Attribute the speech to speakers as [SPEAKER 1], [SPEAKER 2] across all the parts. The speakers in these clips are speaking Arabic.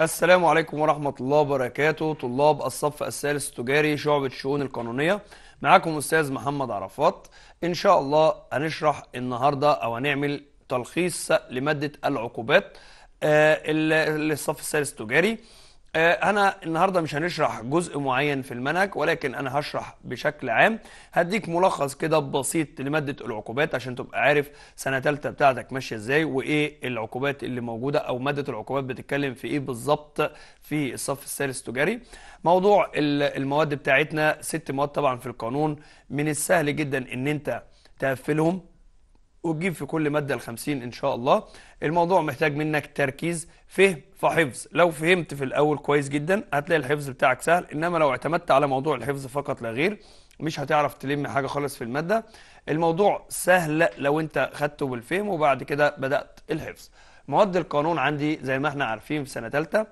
[SPEAKER 1] السلام عليكم ورحمة الله وبركاته طلاب الصف الثالث التجاري شعبة الشؤون القانونية معاكم أستاذ محمد عرفات إن شاء الله هنشرح النهاردة أو هنعمل تلخيص لمادة العقوبات آه الصف الثالث التجاري آه، انا النهارده مش هنشرح جزء معين في المنهج ولكن انا هشرح بشكل عام هديك ملخص كده بسيط لماده العقوبات عشان تبقى عارف سنه ثالثه بتاعتك ماشيه ازاي وايه العقوبات اللي موجوده او ماده العقوبات بتتكلم في ايه بالظبط في الصف الثالث تجاري موضوع المواد بتاعتنا ست مواد طبعا في القانون من السهل جدا ان انت تقفلهم وتجيب في كل مادة الخمسين إن شاء الله الموضوع محتاج منك تركيز فهم فحفظ لو فهمت في الأول كويس جدا هتلاقي الحفظ بتاعك سهل إنما لو اعتمدت على موضوع الحفظ فقط لا غير مش هتعرف تلم حاجة خالص في المادة الموضوع سهل لو أنت خدته بالفهم وبعد كده بدأت الحفظ مواد القانون عندي زي ما احنا عارفين في سنة تالتة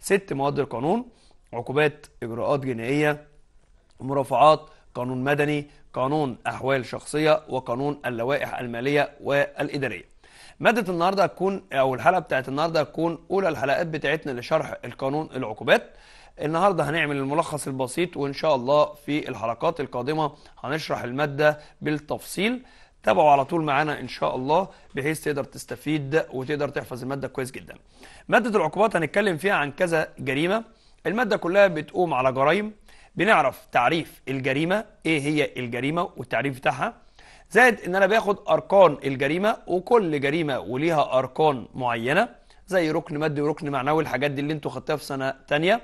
[SPEAKER 1] ست مواد القانون عقوبات إجراءات جنائية مرافعات قانون مدني قانون أحوال شخصية وقانون اللوائح المالية والإدارية مادة النهاردة هتكون أو الحلقة بتاعت النهاردة هتكون أولى الحلقات بتاعتنا لشرح القانون العقوبات النهاردة هنعمل الملخص البسيط وإن شاء الله في الحلقات القادمة هنشرح المادة بالتفصيل تابعوا على طول معانا ان شاء الله بحيث تقدر تستفيد وتقدر تحفظ الماده كويس جدا. ماده العقوبات هنتكلم فيها عن كذا جريمه، الماده كلها بتقوم على جرائم بنعرف تعريف الجريمة ايه هي الجريمة والتعريف بتاعها زائد ان انا باخد اركان الجريمة وكل جريمة وليها اركان معينة زي ركن مادي وركن معنوي الحاجات دي اللي انتوا خدتها في سنة تانية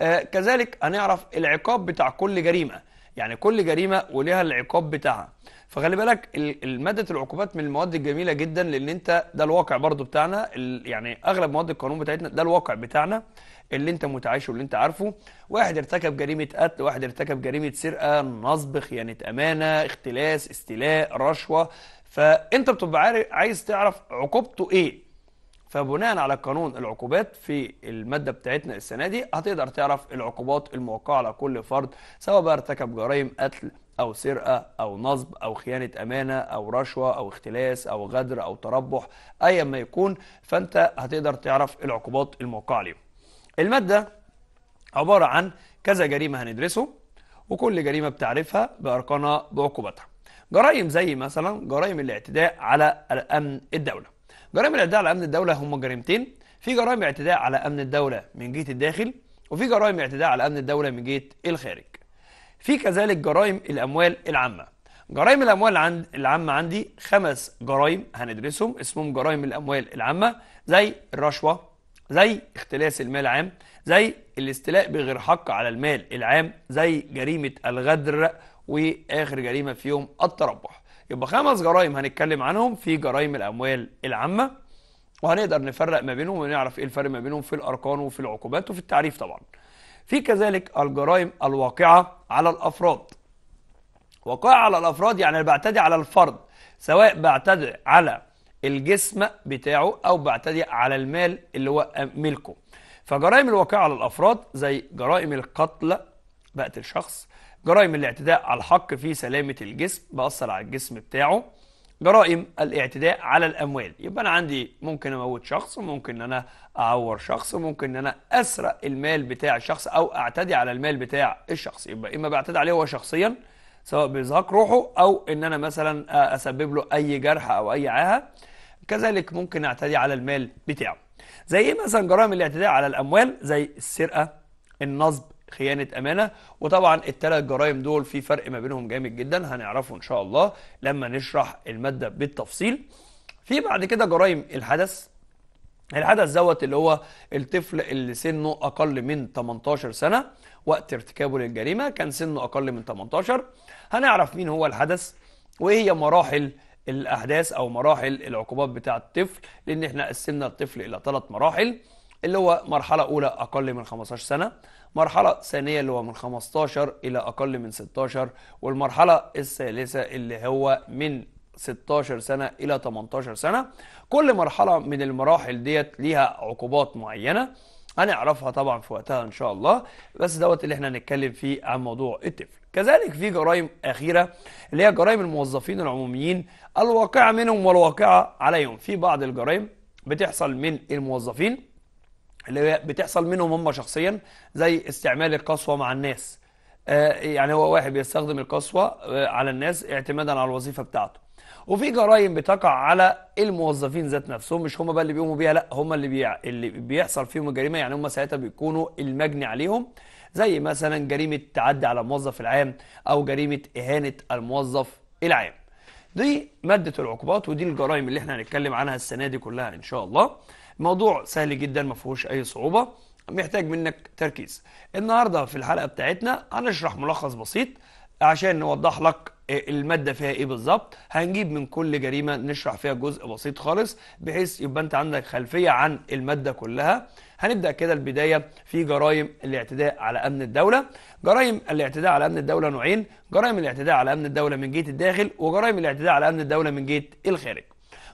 [SPEAKER 1] آه كذلك هنعرف العقاب بتاع كل جريمة يعني كل جريمه وليها العقاب بتاعها فخلي بالك ماده العقوبات من المواد الجميله جدا لان انت ده الواقع برضو بتاعنا يعني اغلب مواد القانون بتاعتنا ده الواقع بتاعنا اللي انت متعايشه واللي انت عارفه واحد ارتكب جريمه قتل واحد ارتكب جريمه سرقه نصب خيانه امانه اختلاس استيلاء رشوه فانت بتبقى عايز تعرف عقوبته ايه فبناء على قانون العقوبات في المادة بتاعتنا السنة دي هتقدر تعرف العقوبات الموقعة على كل فرد سواء بقى ارتكب جرائم قتل أو سرقة أو نصب أو خيانة أمانة أو رشوة أو اختلاس أو غدر أو تربح أيا ما يكون فأنت هتقدر تعرف العقوبات الموقعة عليهم المادة عبارة عن كذا جريمة هندرسه وكل جريمة بتعرفها بأرقامها بعقوبتها جرائم زي مثلا جرائم الاعتداء على الامن الدولة جرائم الاعتداء على امن الدوله هم جريمتين في جرائم اعتداء على امن الدوله من جهه الداخل وفي جرائم اعتداء على امن الدوله من جهه الخارج في كذلك جرائم الاموال العامه جرائم الاموال عند العامه عندي خمس جرائم هندرسهم اسمهم جرائم الاموال العامه زي الرشوه زي اختلاس المال العام زي الاستيلاء بغير حق على المال العام زي جريمه الغدر واخر جريمه فيهم التربح يبقى خمس جرائم هنتكلم عنهم في جرائم الأموال العامة وهنقدر نفرق ما بينهم ونعرف إيه الفرق ما بينهم في الأركان وفي العقوبات وفي التعريف طبعا في كذلك الجرائم الواقعة على الأفراد واقعة على الأفراد يعني بعتدي على الفرد سواء بعتدي على الجسم بتاعه أو بعتدي على المال اللي هو ملكه فجرائم الواقعة على الأفراد زي جرائم القتل بقتل شخص جرائم الاعتداء على الحق في سلامة الجسم بأثر على الجسم بتاعه جرائم الاعتداء على الأموال يبقى أنا عندي ممكن أموت شخص ممكن أن أنا أعور شخص ممكن أن أنا أسرق المال بتاع الشخص أو أعتدي على المال بتاع الشخص يبقى إما بعتدي عليه هو شخصيا سواء بإزهاق روحه أو إن أنا مثلا أسبب له أي جرح أو أي عاهة كذلك ممكن أعتدي على المال بتاعه زي مثلا جرائم الاعتداء على الأموال زي السرقة النصب خيانة أمانة وطبعا الثلاث جرائم دول في فرق ما بينهم جامد جدا هنعرفه إن شاء الله لما نشرح المادة بالتفصيل في بعد كده جرائم الحدث الحدث دوت اللي هو الطفل اللي سنه أقل من 18 سنة وقت ارتكابه للجريمة كان سنه أقل من 18 هنعرف مين هو الحدث وإيه هي مراحل الأحداث أو مراحل العقوبات بتاع الطفل لأن احنا قسمنا الطفل إلى ثلاث مراحل اللي هو مرحلة أولى أقل من 15 سنة مرحلة ثانية اللي هو من 15 إلى أقل من 16 والمرحلة الثالثة اللي هو من 16 سنة إلى 18 سنة كل مرحلة من المراحل ديت ليها عقوبات معينة هنعرفها طبعا في وقتها إن شاء الله بس دوت اللي احنا هنتكلم فيه عن موضوع الطفل كذلك في جرائم أخيرة اللي هي جرائم الموظفين العموميين الواقعة منهم والواقعة عليهم في بعض الجرائم بتحصل من الموظفين اللي بتحصل منهم هم شخصيا زي استعمال القسوه مع الناس آه، يعني هو واحد بيستخدم القسوه آه، على الناس اعتمادا على الوظيفه بتاعته وفي جرائم بتقع على الموظفين ذات نفسهم مش هم بقى اللي بيقوموا بيها لا هم اللي بي... اللي بيحصل فيهم الجريمه يعني هم ساعتها بيكونوا المجني عليهم زي مثلا جريمه تعدي على الموظف العام او جريمه اهانه الموظف العام دي ماده العقوبات ودي الجرائم اللي احنا هنتكلم عنها السنه دي كلها ان شاء الله الموضوع سهل جدا ما فيهوش اي صعوبه محتاج منك تركيز النهارده في الحلقه بتاعتنا هنشرح ملخص بسيط عشان نوضح لك المادة فيها ايه بالظبط هنجيب من كل جريمة نشرح فيها جزء بسيط خالص بحيث يبقى انت عندك خلفية عن المادة كلها هنبدأ كده البداية في جرائم الاعتداء على أمن الدولة جرائم الاعتداء على أمن الدولة نوعين جرائم الاعتداء على أمن الدولة من جهة الداخل وجرائم الاعتداء على أمن الدولة من جهة الخارج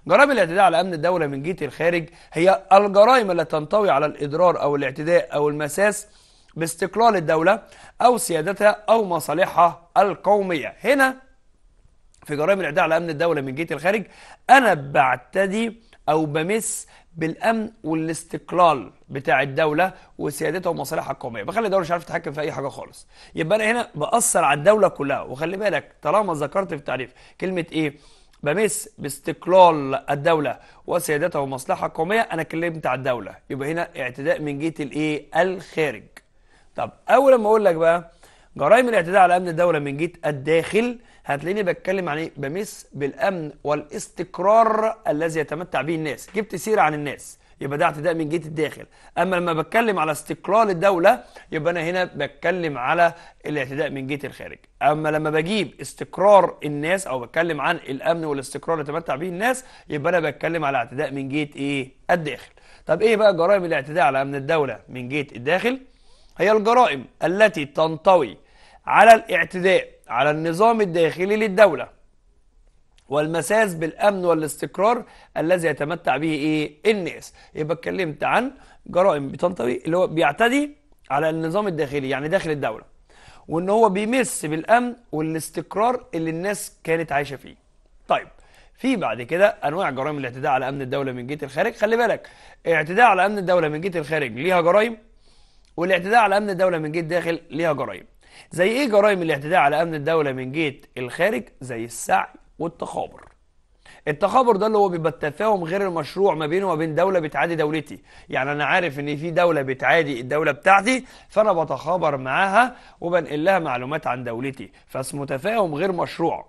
[SPEAKER 1] جرائم الاعتداء على أمن الدولة من جهة الخارج هي الجرائم التي تنطوي على الإضرار أو الاعتداء أو المساس باستقلال الدولة أو سيادتها أو مصالحها القومية هنا في جرائم الاعتداء على أمن الدولة من جهة الخارج أنا بعتدي أو بمس بالامن والاستقلال بتاع الدوله وسيادتها ومصالحها القوميه بخلي الدوله مش عارفه تتحكم في اي حاجه خالص يبقى انا هنا باثر على الدوله كلها وخلي بالك طالما ذكرت في التعريف كلمه ايه بمس باستقلال الدولة وسيادتها ومصلحة قومية أنا اتكلمت على الدولة يبقى هنا اعتداء من جهة الإيه؟ الخارج. طب أول ما أقول لك بقى جرائم الاعتداء على أمن الدولة من جهة الداخل هتلاقيني بتكلم عن إيه؟ بمس بالأمن والاستقرار الذي يتمتع به الناس. جبت سيرة عن الناس. يبقى ده اعتداء من جهه الداخل اما لما بتكلم على استقلال الدوله يبقى انا هنا بتكلم على الاعتداء من جهه الخارج اما لما بجيب استقرار الناس او بتكلم عن الامن والاستقرار اللي تمتع به الناس يبقى انا بتكلم على اعتداء من جهه ايه الداخل طب ايه بقى جرائم الاعتداء على امن الدوله من جهه الداخل هي الجرائم التي تنطوي على الاعتداء على النظام الداخلي للدوله والمساس بالامن والاستقرار الذي يتمتع به ايه الناس يبقى اتكلمت عن جرائم بتنطوي اللي هو بيعتدي على النظام الداخلي يعني داخل الدوله وان هو بيمس بالامن والاستقرار اللي الناس كانت عايشه فيه طيب في بعد كده انواع جرائم الاعتداء على امن الدوله من جهه الخارج خلي بالك اعتداء على امن الدوله من جهه الخارج ليها جرائم والاعتداء على امن الدوله من جهه الداخل ليها جرائم زي ايه جرائم الاعتداء على امن الدوله من جهه الخارج زي السعي والتخابر التخابر ده اللي هو بيبقى التفاهم غير المشروع ما بينه وما بين دوله بتعادي دولتي يعني انا عارف ان في دوله بتعادي الدوله بتاعتي فانا بتخابر معاها وبنقل لها معلومات عن دولتي فاسمه تفاهم غير مشروع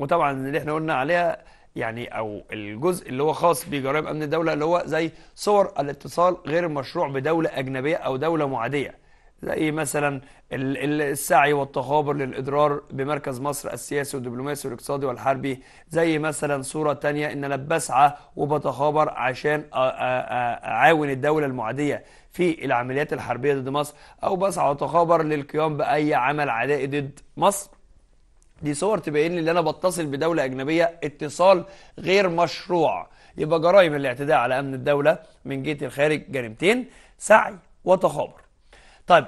[SPEAKER 1] وطبعا اللي احنا قلنا عليها يعني او الجزء اللي هو خاص بجرائم امن الدوله اللي هو زي صور الاتصال غير المشروع بدوله اجنبيه او دوله معاديه زي مثلا السعي والتخابر للإضرار بمركز مصر السياسي والدبلوماسي والاقتصادي والحربي زي مثلا صورة تانية إن أنا بسعى وبتخابر عشان أعاون الدولة المعادية في العمليات الحربية ضد مصر أو بسعى وتخابر للقيام بأي عمل عدائي ضد مصر دي صور تبين لي ان انا بتصل بدوله اجنبيه اتصال غير مشروع يبقى جرائم الاعتداء على امن الدوله من جهه الخارج جريمتين سعي وتخابر طيب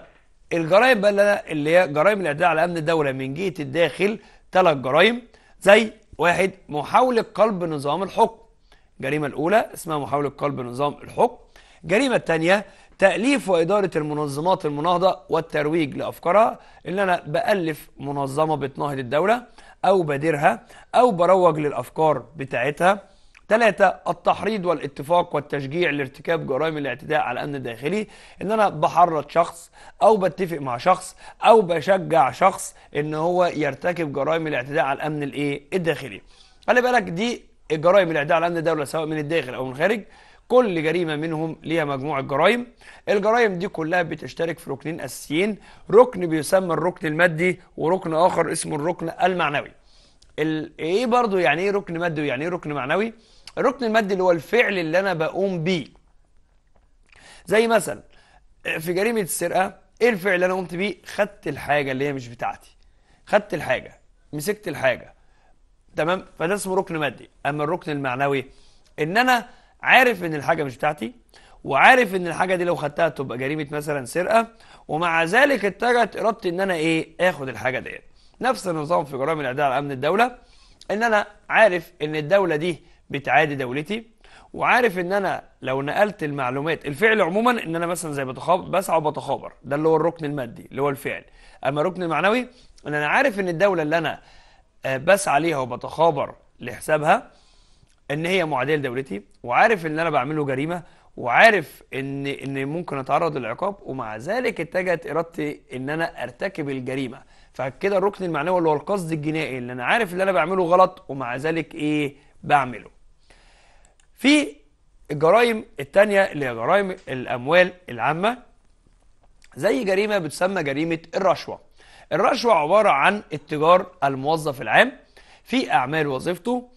[SPEAKER 1] الجرائم بقى اللي انا اللي هي جرائم الاعتداء على امن الدوله من جهه الداخل ثلاث جرائم زي واحد محاوله قلب نظام الحكم الجريمه الاولى اسمها محاوله قلب نظام الحكم الجريمه الثانيه تاليف واداره المنظمات المناهضه والترويج لافكارها ان انا بالف منظمه بتناهض الدوله او بديرها او بروج للافكار بتاعتها ثلاثة التحريض والاتفاق والتشجيع لارتكاب جرائم الاعتداء على الأمن الداخلي إن أنا بحرض شخص أو بتفق مع شخص أو بشجع شخص إن هو يرتكب جرائم الاعتداء على الأمن الإيه الداخلي خلي بالك دي الجرائم الاعتداء على الأمن الدولة سواء من الداخل أو من الخارج كل جريمة منهم ليها مجموعة جرائم الجرائم دي كلها بتشترك في ركنين أساسيين ركن بيسمى الركن المادي وركن آخر اسمه الركن المعنوي ايه برضو يعني ايه ركن مادي ويعني ايه ركن معنوي الركن المادي اللي هو الفعل اللي انا بقوم بيه زي مثلا في جريمه السرقه ايه الفعل اللي انا قمت بيه خدت الحاجه اللي هي مش بتاعتي خدت الحاجه مسكت الحاجه تمام فده اسمه ركن مادي اما الركن المعنوي ان انا عارف ان الحاجه مش بتاعتي وعارف ان الحاجه دي لو خدتها تبقى جريمه مثلا سرقه ومع ذلك اتجهت ارادتي ان انا ايه اخد الحاجه ديت نفس النظام في جرائم الاعداء على امن الدوله ان انا عارف ان الدوله دي بتعادي دولتي وعارف ان انا لو نقلت المعلومات الفعل عموما ان انا مثلا زي بتخابر بسعى وبتخابر ده اللي هو الركن المادي اللي هو الفعل اما الركن المعنوي ان انا عارف ان الدوله اللي انا آه، بسعى ليها وبتخابر لحسابها ان هي معاديه لدولتي وعارف ان انا بعمله جريمه وعارف ان ان ممكن اتعرض للعقاب ومع ذلك اتجهت ارادتي ان انا ارتكب الجريمه فكده الركن المعنوي اللي هو القصد الجنائي اللي انا عارف اللي انا بعمله غلط ومع ذلك ايه بعمله في الجرائم الثانيه اللي هي جرائم الاموال العامه زي جريمه بتسمى جريمه الرشوه الرشوه عباره عن اتجار الموظف العام في اعمال وظيفته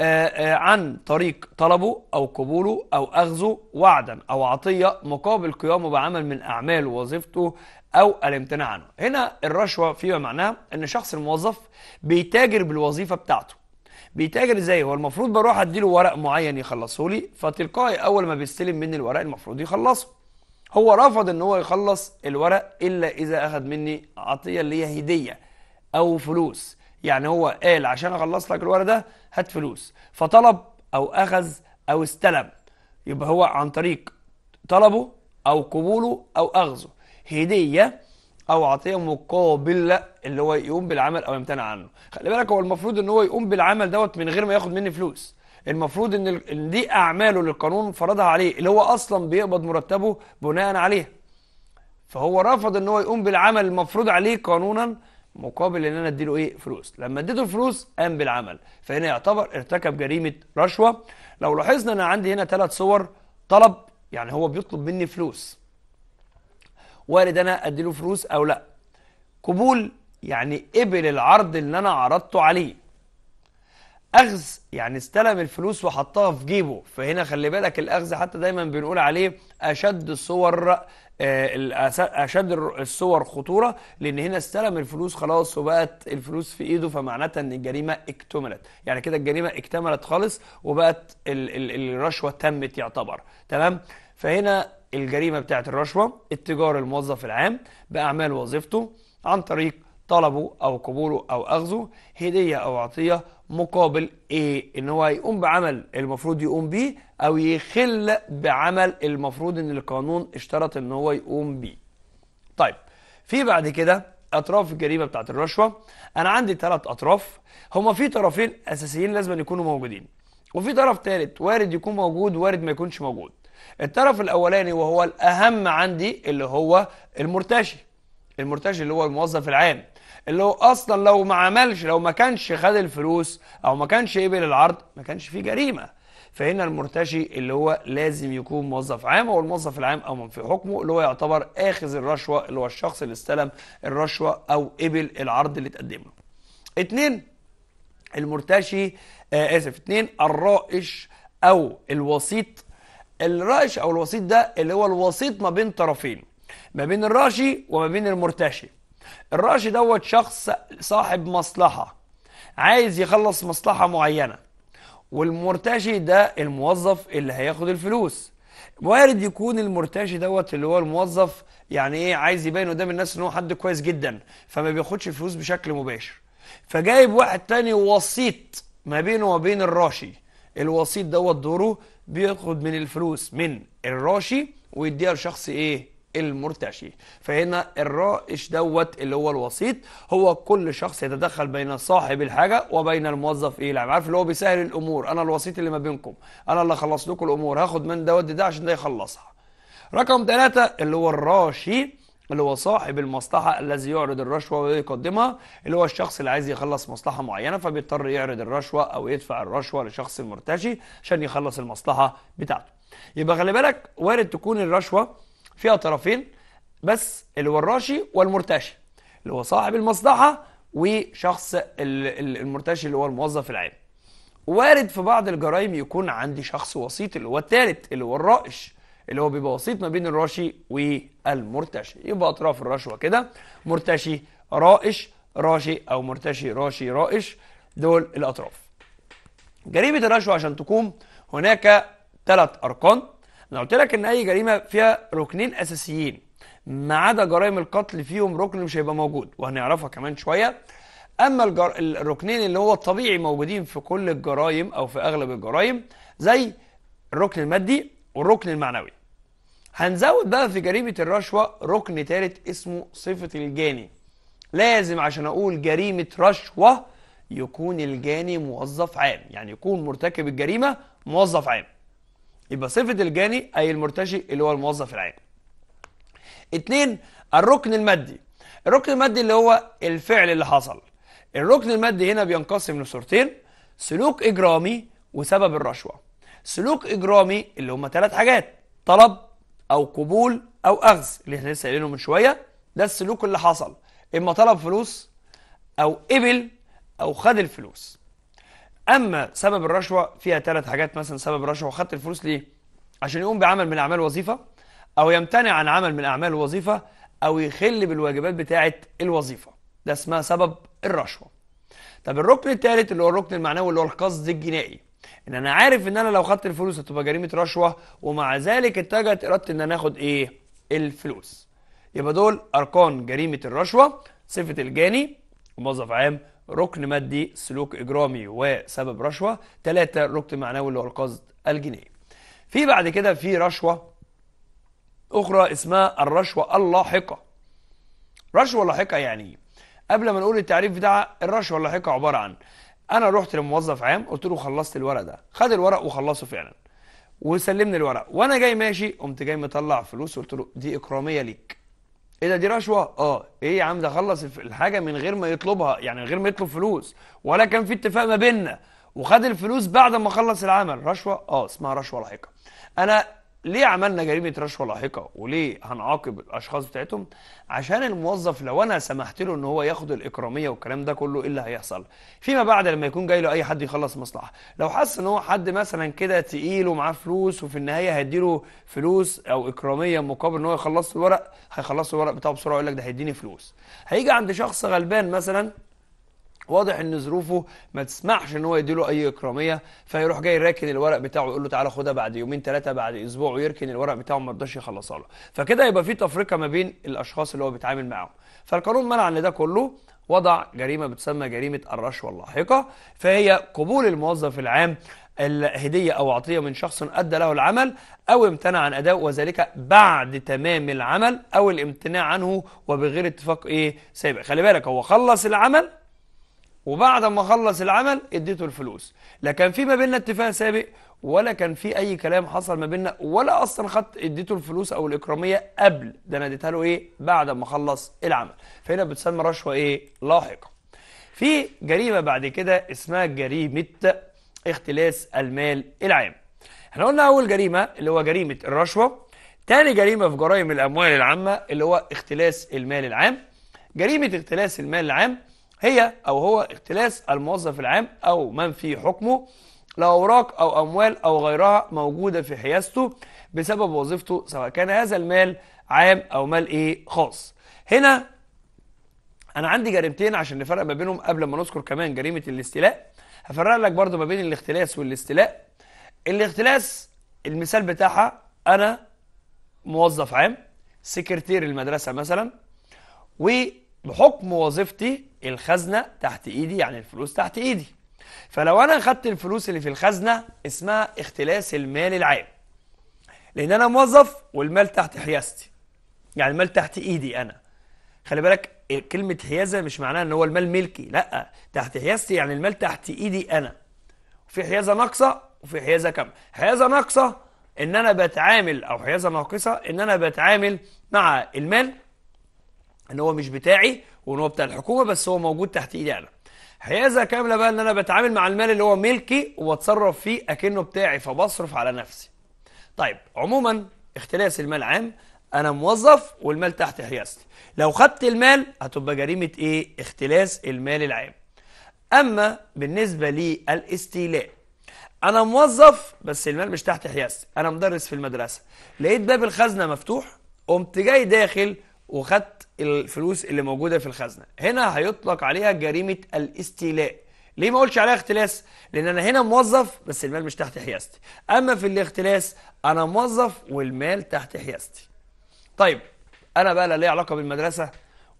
[SPEAKER 1] آه، آه، عن طريق طلبه أو قبوله أو أخذه وعدا أو عطية مقابل قيامه بعمل من أعمال وظيفته أو الامتناع عنه هنا الرشوة فيما معناها أن شخص الموظف بيتاجر بالوظيفة بتاعته بيتاجر ازاي هو المفروض بروح اديله ورق معين يخلصه لي فتلقائي اول ما بيستلم مني الورق المفروض يخلصه هو رفض ان هو يخلص الورق الا اذا اخذ مني عطيه اللي هي هديه او فلوس يعني هو قال عشان اخلص لك الورق ده هات فلوس فطلب او اخذ او استلم يبقى هو عن طريق طلبه او قبوله او اخذه هديه او عطيه مقابل اللي هو يقوم بالعمل او يمتنع عنه خلي بالك هو المفروض ان هو يقوم بالعمل دوت من غير ما ياخد مني فلوس المفروض ان دي اعماله اللي القانون فرضها عليه اللي هو اصلا بيقبض مرتبه بناء عليها فهو رفض ان هو يقوم بالعمل المفروض عليه قانونا مقابل ان انا اديله ايه فلوس لما اديته فلوس قام بالعمل فهنا يعتبر ارتكب جريمه رشوه لو لاحظنا انا عندي هنا ثلاث صور طلب يعني هو بيطلب مني فلوس وارد انا ادي له فلوس او لا قبول يعني قبل العرض اللي انا عرضته عليه اخذ يعني استلم الفلوس وحطها في جيبه فهنا خلي بالك الاخذ حتى دايما بنقول عليه اشد الصور آه، اشد الصور خطوره لان هنا استلم الفلوس خلاص وبقت الفلوس في ايده فمعناتها ان الجريمه اكتملت يعني كده الجريمه اكتملت خالص وبقت الرشوه تمت يعتبر تمام فهنا الجريمة بتاعة الرشوة اتجار الموظف العام بأعمال وظيفته عن طريق طلبه أو قبوله أو أخذه هدية أو عطية مقابل إيه؟ إن هو يقوم بعمل المفروض يقوم بيه أو يخل بعمل المفروض إن القانون اشترط إن هو يقوم بيه. طيب في بعد كده اطراف الجريمه بتاعت الرشوه انا عندي ثلاث اطراف هما في طرفين اساسيين لازم يكونوا موجودين وفي طرف ثالث وارد يكون موجود وارد ما يكونش موجود الطرف الاولاني وهو الاهم عندي اللي هو المرتشي المرتشي اللي هو الموظف العام اللي هو اصلا لو ما عملش لو ما كانش خد الفلوس او ما كانش قبل العرض ما كانش فيه جريمه فهنا المرتشي اللي هو لازم يكون موظف عام او الموظف العام او من في حكمه اللي هو يعتبر اخذ الرشوه اللي هو الشخص اللي استلم الرشوه او قبل العرض اللي اتقدم له. اتنين المرتشي آه اسف اتنين الرائش او الوسيط الرائش او الوسيط ده اللي هو الوسيط ما بين طرفين ما بين الراشي وما بين المرتشي الراشي دوت شخص صاحب مصلحه عايز يخلص مصلحه معينه والمرتشي ده الموظف اللي هياخد الفلوس وارد يكون المرتشي دوت اللي هو الموظف يعني ايه عايز يبين قدام الناس ان هو حد كويس جدا فما بياخدش الفلوس بشكل مباشر فجايب واحد تاني وسيط ما بينه وبين الراشي الوسيط دوت دوره بياخد من الفلوس من الراشي ويديها لشخص ايه المرتشي فهنا الرائش دوت اللي هو الوسيط هو كل شخص يتدخل بين صاحب الحاجه وبين الموظف ايه العام عارف اللي هو بيسهل الامور انا الوسيط اللي ما بينكم انا اللي اخلص لكم الامور هاخد من دوت ده عشان ده يخلصها رقم ثلاثة اللي هو الراشي اللي هو صاحب المصلحة الذي يعرض الرشوة ويقدمها اللي هو الشخص اللي عايز يخلص مصلحة معينة فبيضطر يعرض الرشوة أو يدفع الرشوة لشخص المرتشي عشان يخلص المصلحة بتاعته يبقى خلي بالك وارد تكون الرشوة فيها طرفين بس اللي هو الراشي والمرتشي اللي هو صاحب المصلحة وشخص المرتشي اللي هو الموظف العام وارد في بعض الجرائم يكون عندي شخص وسيط اللي هو الثالث اللي هو الرائش اللي هو بيبقى وسيط ما بين الراشي والمرتشي يبقى اطراف الرشوه كده مرتشي رائش راشي او مرتشي راشي رائش دول الاطراف جريمه الرشوه عشان تقوم هناك ثلاث اركان انا قلت لك ان اي جريمه فيها ركنين اساسيين ما عدا جرائم القتل فيهم ركن مش هيبقى موجود وهنعرفها كمان شويه اما الجر... الركنين اللي هو الطبيعي موجودين في كل الجرائم او في اغلب الجرائم زي الركن المادي والركن المعنوي هنزود بقى في جريمة الرشوة ركن ثالث اسمه صفة الجاني لازم عشان أقول جريمة رشوة يكون الجاني موظف عام يعني يكون مرتكب الجريمة موظف عام يبقى صفة الجاني أي المرتشي اللي هو الموظف العام اتنين الركن المادي الركن المادي اللي هو الفعل اللي حصل الركن المادي هنا بينقسم لصورتين سلوك إجرامي وسبب الرشوة سلوك إجرامي اللي هم ثلاث حاجات طلب أو قبول أو أخذ اللي احنا لسه قايلينه من شوية ده السلوك اللي حصل إما طلب فلوس أو قبل أو خد الفلوس أما سبب الرشوة فيها ثلاث حاجات مثلا سبب الرشوة وخدت الفلوس ليه؟ عشان يقوم بعمل من أعمال وظيفة أو يمتنع عن عمل من أعمال الوظيفة أو يخل بالواجبات بتاعة الوظيفة ده اسمها سبب الرشوة طب الركن الثالث اللي هو الركن المعنوي اللي هو القصد الجنائي ان انا عارف ان انا لو خدت الفلوس هتبقى جريمه رشوه ومع ذلك اتجهت ارادتي ان انا اخد ايه الفلوس يبقى دول اركان جريمه الرشوه صفه الجاني موظف عام ركن مادي سلوك اجرامي وسبب رشوه ثلاثه ركن معنوي اللي هو القصد الجنائي في بعد كده في رشوه اخرى اسمها الرشوه اللاحقه رشوه لاحقه يعني إيه؟ قبل ما نقول التعريف بتاع الرشوه اللاحقه عباره عن انا رحت لموظف عام قلت له خلصت الورق ده خد الورق وخلصه فعلا وسلمني الورق وانا جاي ماشي قمت جاي مطلع فلوس قلت له دي اكراميه ليك ايه ده دي رشوه اه ايه يا عم ده خلص الحاجه من غير ما يطلبها يعني من غير ما يطلب فلوس ولا كان في اتفاق ما بيننا وخد الفلوس بعد ما خلص العمل رشوه اه اسمها رشوه لاحقه انا ليه عملنا جريمه رشوه لاحقه وليه هنعاقب الاشخاص بتاعتهم عشان الموظف لو انا سمحت له ان هو ياخد الاكراميه والكلام ده كله ايه اللي هيحصل فيما بعد لما يكون جاي له اي حد يخلص مصلحه لو حس ان هو حد مثلا كده تقيل ومعاه فلوس وفي النهايه هيديله فلوس او اكراميه مقابل ان هو يخلص له الورق هيخلص له الورق بتاعه بسرعه ويقول لك ده هيديني فلوس هيجي عند شخص غلبان مثلا واضح ان ظروفه ما تسمحش ان هو يديله اي اكراميه فيروح جاي راكن الورق بتاعه يقول له تعالى خدها بعد يومين ثلاثه بعد اسبوع ويركن الورق بتاعه ما رضاش يخلصها له فكده يبقى في تفرقه ما بين الاشخاص اللي هو بيتعامل معاهم فالقانون منع ان ده كله وضع جريمه بتسمى جريمه الرشوه اللاحقه فهي قبول الموظف العام الهدية أو عطية من شخص أدى له العمل أو امتنع عن أداء وذلك بعد تمام العمل أو الامتناع عنه وبغير اتفاق إيه سابق خلي بالك هو خلص العمل وبعد ما خلص العمل اديته الفلوس لا كان في ما بيننا اتفاق سابق ولا كان في اي كلام حصل ما بيننا ولا اصلا خدت اديته الفلوس او الاكراميه قبل ده انا اديتها له ايه بعد ما خلص العمل فهنا بتسمى رشوه ايه لاحقه في جريمه بعد كده اسمها جريمه اختلاس المال العام احنا قلنا اول جريمه اللي هو جريمه الرشوه تاني جريمه في جرائم الاموال العامه اللي هو اختلاس المال العام جريمه اختلاس المال العام هي أو هو اختلاس الموظف العام أو من في حكمه لأوراق أو أموال أو غيرها موجودة في حيازته بسبب وظيفته سواء كان هذا المال عام أو مال إيه خاص هنا أنا عندي جريمتين عشان نفرق ما بينهم قبل ما نذكر كمان جريمة الاستيلاء هفرق لك برضو ما بين الاختلاس والاستيلاء الاختلاس المثال بتاعها أنا موظف عام سكرتير المدرسة مثلا و بحكم وظيفتي الخزنه تحت ايدي يعني الفلوس تحت ايدي فلو انا خدت الفلوس اللي في الخزنه اسمها اختلاس المال العام لان انا موظف والمال تحت حيازتي يعني المال تحت ايدي انا خلي بالك كلمه حيازه مش معناها ان هو المال ملكي لا تحت حيازتي يعني المال تحت ايدي انا في حيازه ناقصه وفي حيازه كامله حيازه ناقصه ان انا بتعامل او حيازه ناقصه ان انا بتعامل مع المال ان هو مش بتاعي وان هو بتاع الحكومه بس هو موجود تحت ايدي انا حيازه كامله بقى ان انا بتعامل مع المال اللي هو ملكي وبتصرف فيه اكنه بتاعي فبصرف على نفسي طيب عموما اختلاس المال عام انا موظف والمال تحت حيازتي لو خدت المال هتبقى جريمه ايه اختلاس المال العام اما بالنسبه للاستيلاء انا موظف بس المال مش تحت حيازتي انا مدرس في المدرسه لقيت باب الخزنه مفتوح قمت جاي داخل وخدت الفلوس اللي موجوده في الخزنه هنا هيطلق عليها جريمه الاستيلاء ليه ما اقولش عليها اختلاس لان انا هنا موظف بس المال مش تحت حيازتي اما في الاختلاس انا موظف والمال تحت حيازتي طيب انا بقى لا ليا علاقه بالمدرسه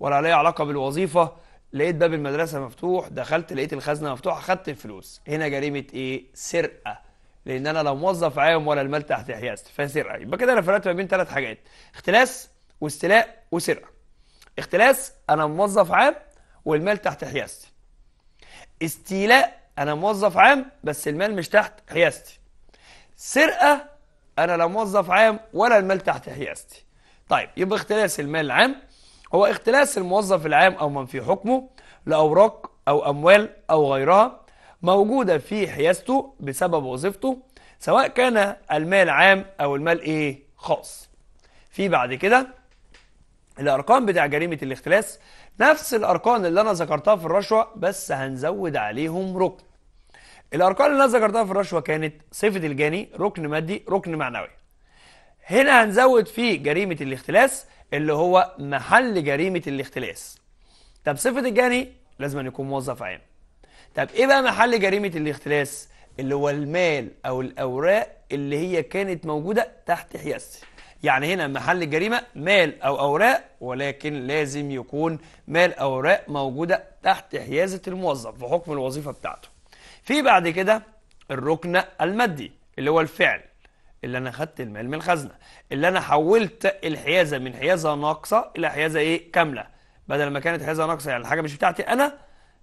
[SPEAKER 1] ولا ليا علاقه بالوظيفه لقيت باب المدرسه مفتوح دخلت لقيت الخزنه مفتوحه خدت الفلوس هنا جريمه ايه سرقه لان انا لا موظف عام ولا المال تحت حيازتي فسرقه يبقى كده انا فرقت ما بين ثلاث حاجات اختلاس واستيلاء وسرقة اختلاس أنا موظف عام والمال تحت حيازتي استيلاء أنا موظف عام بس المال مش تحت حيازتي سرقة أنا لا موظف عام ولا المال تحت حيازتي طيب يبقى اختلاس المال العام هو اختلاس الموظف العام أو من في حكمه لأوراق أو أموال أو غيرها موجودة في حيازته بسبب وظيفته سواء كان المال عام أو المال إيه خاص في بعد كده الارقام بتاع جريمه الاختلاس نفس الارقام اللي انا ذكرتها في الرشوه بس هنزود عليهم ركن الارقام اللي انا ذكرتها في الرشوه كانت صفه الجاني ركن مادي ركن معنوي هنا هنزود في جريمه الاختلاس اللي هو محل جريمه الاختلاس طب صفه الجاني لازم أن يكون موظف عام طب ايه بقى محل جريمه الاختلاس اللي هو المال او الاوراق اللي هي كانت موجوده تحت حيازتي يعني هنا محل الجريمة مال أو أوراق ولكن لازم يكون مال أوراق موجودة تحت حيازة الموظف في حكم الوظيفة بتاعته في بعد كده الركن المادي اللي هو الفعل اللي انا خدت المال من الخزنه اللي انا حولت الحيازه من حيازه ناقصه الى حيازه ايه كامله بدل ما كانت حيازه ناقصه يعني الحاجه مش بتاعتي انا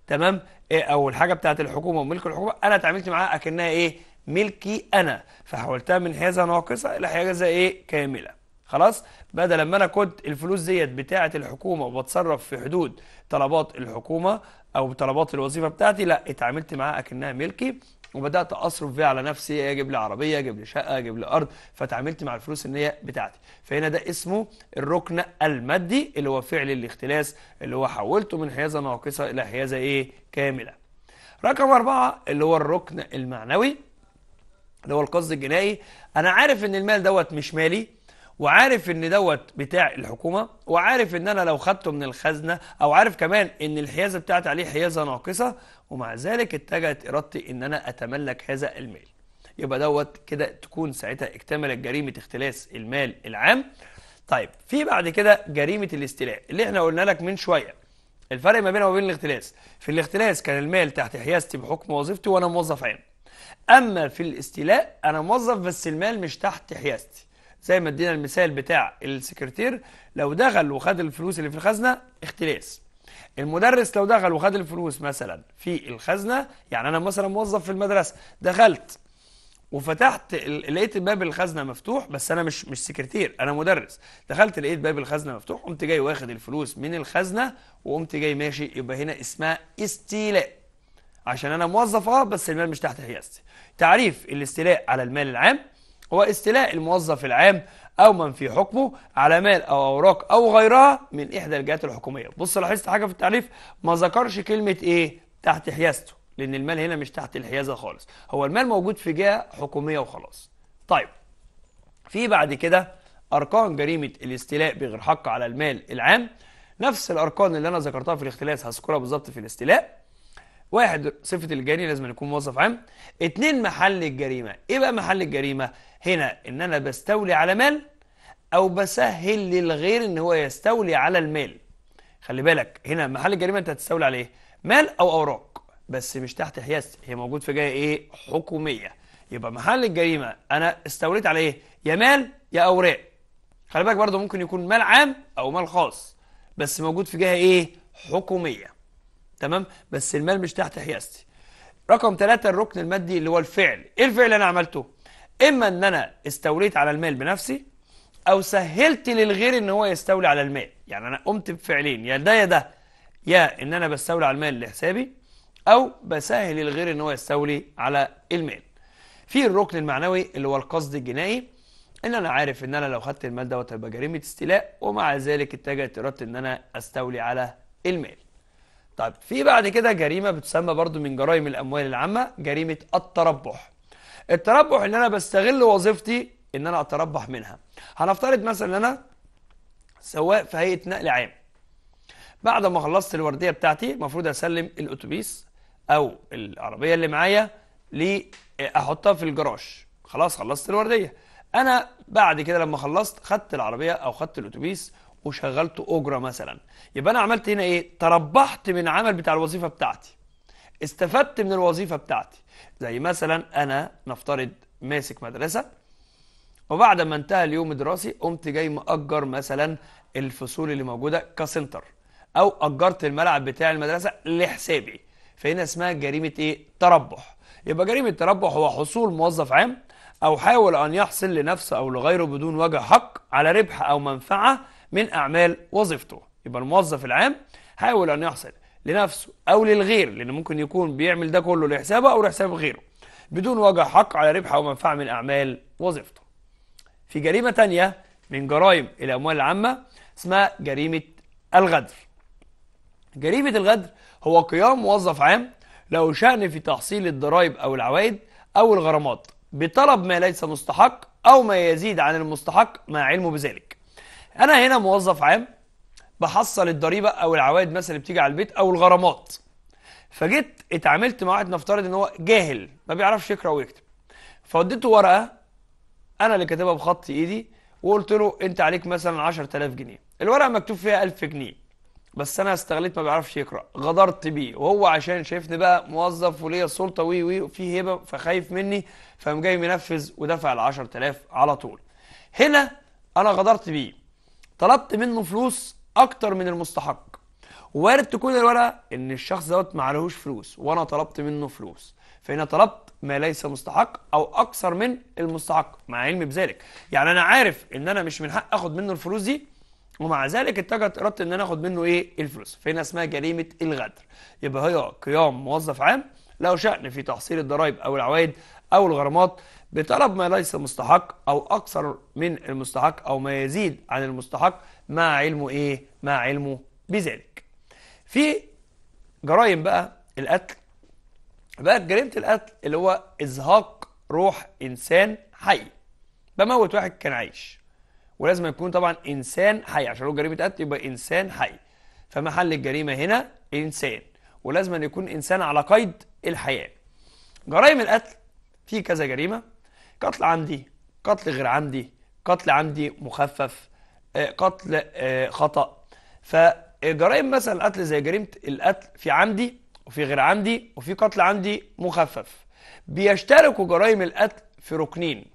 [SPEAKER 1] تمام إيه او الحاجه بتاعت الحكومه وملك الحكومه انا اتعاملت معاها اكنها ايه ملكي أنا فحولتها من حيازة ناقصة إلى حيازة إيه كاملة خلاص بدل ما انا كنت الفلوس ديت بتاعه الحكومه وبتصرف في حدود طلبات الحكومه او طلبات الوظيفه بتاعتي لا اتعاملت معاها اكنها ملكي وبدات اصرف بيها على نفسي اجيب لي عربيه اجيب لي شقه اجيب لي ارض فتعاملت مع الفلوس ان هي بتاعتي فهنا ده اسمه الركن المادي اللي هو فعل الاختلاس اللي هو حولته من حيازه ناقصه الى حيازه ايه كامله رقم أربعة اللي هو الركن المعنوي اللي هو القصد الجنائي انا عارف ان المال دوت مش مالي وعارف ان دوت بتاع الحكومه وعارف ان انا لو خدته من الخزنه او عارف كمان ان الحيازه بتاعتي عليه حيازه ناقصه ومع ذلك اتجهت ارادتي ان انا اتملك هذا المال يبقى دوت كده تكون ساعتها اكتملت جريمه اختلاس المال العام طيب في بعد كده جريمه الاستيلاء اللي احنا قلنا لك من شويه الفرق ما بينها وبين الاختلاس في الاختلاس كان المال تحت حيازتي بحكم وظيفتي وانا موظف عام أما في الاستيلاء أنا موظف بس المال مش تحت حيازتي زي ما ادينا المثال بتاع السكرتير لو دخل وخد الفلوس اللي في الخزنة اختلاس المدرس لو دخل وخد الفلوس مثلا في الخزنة يعني أنا مثلا موظف في المدرسة دخلت وفتحت لقيت باب الخزنه مفتوح بس انا مش مش سكرتير انا مدرس دخلت لقيت باب الخزنه مفتوح قمت جاي واخد الفلوس من الخزنه وقمت جاي ماشي يبقى هنا اسمها استيلاء عشان انا موظف اه بس المال مش تحت حيازتي تعريف الاستيلاء على المال العام هو استيلاء الموظف العام او من في حكمه على مال او اوراق او غيرها من احدى الجهات الحكوميه بص لاحظت حاجه في التعريف ما ذكرش كلمه ايه تحت حيازته لان المال هنا مش تحت الحيازه خالص هو المال موجود في جهه حكوميه وخلاص طيب في بعد كده اركان جريمه الاستيلاء بغير حق على المال العام نفس الاركان اللي انا ذكرتها في الاختلاس هذكرها بالظبط في الاستيلاء واحد صفة الجاني لازم يكون موظف عام اتنين محل الجريمة ايه بقى محل الجريمة هنا ان انا بستولي على مال او بسهل للغير ان هو يستولي على المال خلي بالك هنا محل الجريمة انت هتستولي على ايه مال او اوراق بس مش تحت حيازتي هي موجود في جاية ايه حكومية يبقى محل الجريمة انا استوليت على ايه يا مال يا اوراق خلي بالك برضه ممكن يكون مال عام او مال خاص بس موجود في جهة ايه حكومية تمام بس المال مش تحت حيازتي رقم ثلاثة الركن المادي اللي هو الفعل ايه الفعل اللي انا عملته اما ان انا استوليت على المال بنفسي او سهلت للغير ان هو يستولي على المال يعني انا قمت بفعلين يا ده يا ده يا ان انا بستولي على المال لحسابي او بسهل للغير ان هو يستولي على المال في الركن المعنوي اللي هو القصد الجنائي ان انا عارف ان انا لو خدت المال دوت هيبقى جريمه استيلاء ومع ذلك اتجهت اراده ان انا استولي على المال طيب في بعد كده جريمة بتسمى برضو من جرائم الأموال العامة جريمة التربح التربح إن أنا بستغل وظيفتي إن أنا أتربح منها هنفترض مثلا إن أنا سواق في هيئة نقل عام بعد ما خلصت الوردية بتاعتي المفروض أسلم الأتوبيس أو العربية اللي معايا آه، أحطها في الجراج خلاص خلصت الوردية أنا بعد كده لما خلصت خدت العربية أو خدت الأتوبيس وشغلت اجره مثلا يبقى انا عملت هنا ايه تربحت من عمل بتاع الوظيفه بتاعتي استفدت من الوظيفه بتاعتي زي مثلا انا نفترض ماسك مدرسه وبعد ما انتهى اليوم الدراسي قمت جاي مأجر مثلا الفصول اللي موجوده كسنتر او اجرت الملعب بتاع المدرسه لحسابي فهنا اسمها جريمه ايه تربح يبقى جريمه تربح هو حصول موظف عام او حاول ان يحصل لنفسه او لغيره بدون وجه حق على ربح او منفعه من أعمال وظيفته يبقى الموظف العام حاول أن يحصل لنفسه أو للغير لأن ممكن يكون بيعمل ده كله لحسابه أو لحساب غيره بدون وجه حق على ربح أو منفعة من أعمال وظيفته في جريمة تانية من جرائم الأموال العامة اسمها جريمة الغدر جريمة الغدر هو قيام موظف عام له شأن في تحصيل الضرائب أو العوائد أو الغرامات بطلب ما ليس مستحق أو ما يزيد عن المستحق مع علمه بذلك انا هنا موظف عام بحصل الضريبه او العوائد مثلا اللي بتيجي على البيت او الغرامات فجيت اتعاملت مع واحد نفترض ان هو جاهل ما بيعرفش يقرا ويكتب فوديته ورقه انا اللي كاتبها بخط ايدي وقلت له انت عليك مثلا 10000 جنيه الورقه مكتوب فيها 1000 جنيه بس انا استغليت ما بيعرفش يقرا غدرت بيه وهو عشان شايفني بقى موظف وليا سلطه وي وي وفي هبه فخايف مني فقام جاي منفذ ودفع ال 10000 على طول هنا انا غدرت بيه طلبت منه فلوس اكتر من المستحق وارد تكون الورقه ان الشخص دوت ما عليهوش فلوس وانا طلبت منه فلوس فهنا طلبت ما ليس مستحق او اكثر من المستحق مع علمي بذلك يعني انا عارف ان انا مش من حق اخد منه الفلوس دي ومع ذلك اتجهت اردت ان انا اخد منه ايه الفلوس فهنا اسمها جريمه الغدر يبقى هي قيام موظف عام له شأن في تحصيل الضرائب أو العوائد أو الغرامات بطلب ما ليس مستحق أو أكثر من المستحق أو ما يزيد عن المستحق مع علمه إيه؟ مع علمه بذلك. في جرائم بقى القتل بقى جريمة القتل اللي هو إزهاق روح إنسان حي بموت واحد كان عايش ولازم يكون طبعا إنسان حي عشان لو جريمة قتل يبقى إنسان حي فمحل الجريمة هنا إنسان ولازم أن يكون إنسان على قيد الحياة جرائم القتل في كذا جريمة قتل عمدي قتل غير عمدي قتل عمدي مخفف آه، قتل آه، خطأ فجرائم مثلا القتل زي جريمة القتل في عمدي وفي غير عمدي وفي قتل عمدي مخفف بيشتركوا جرائم القتل في ركنين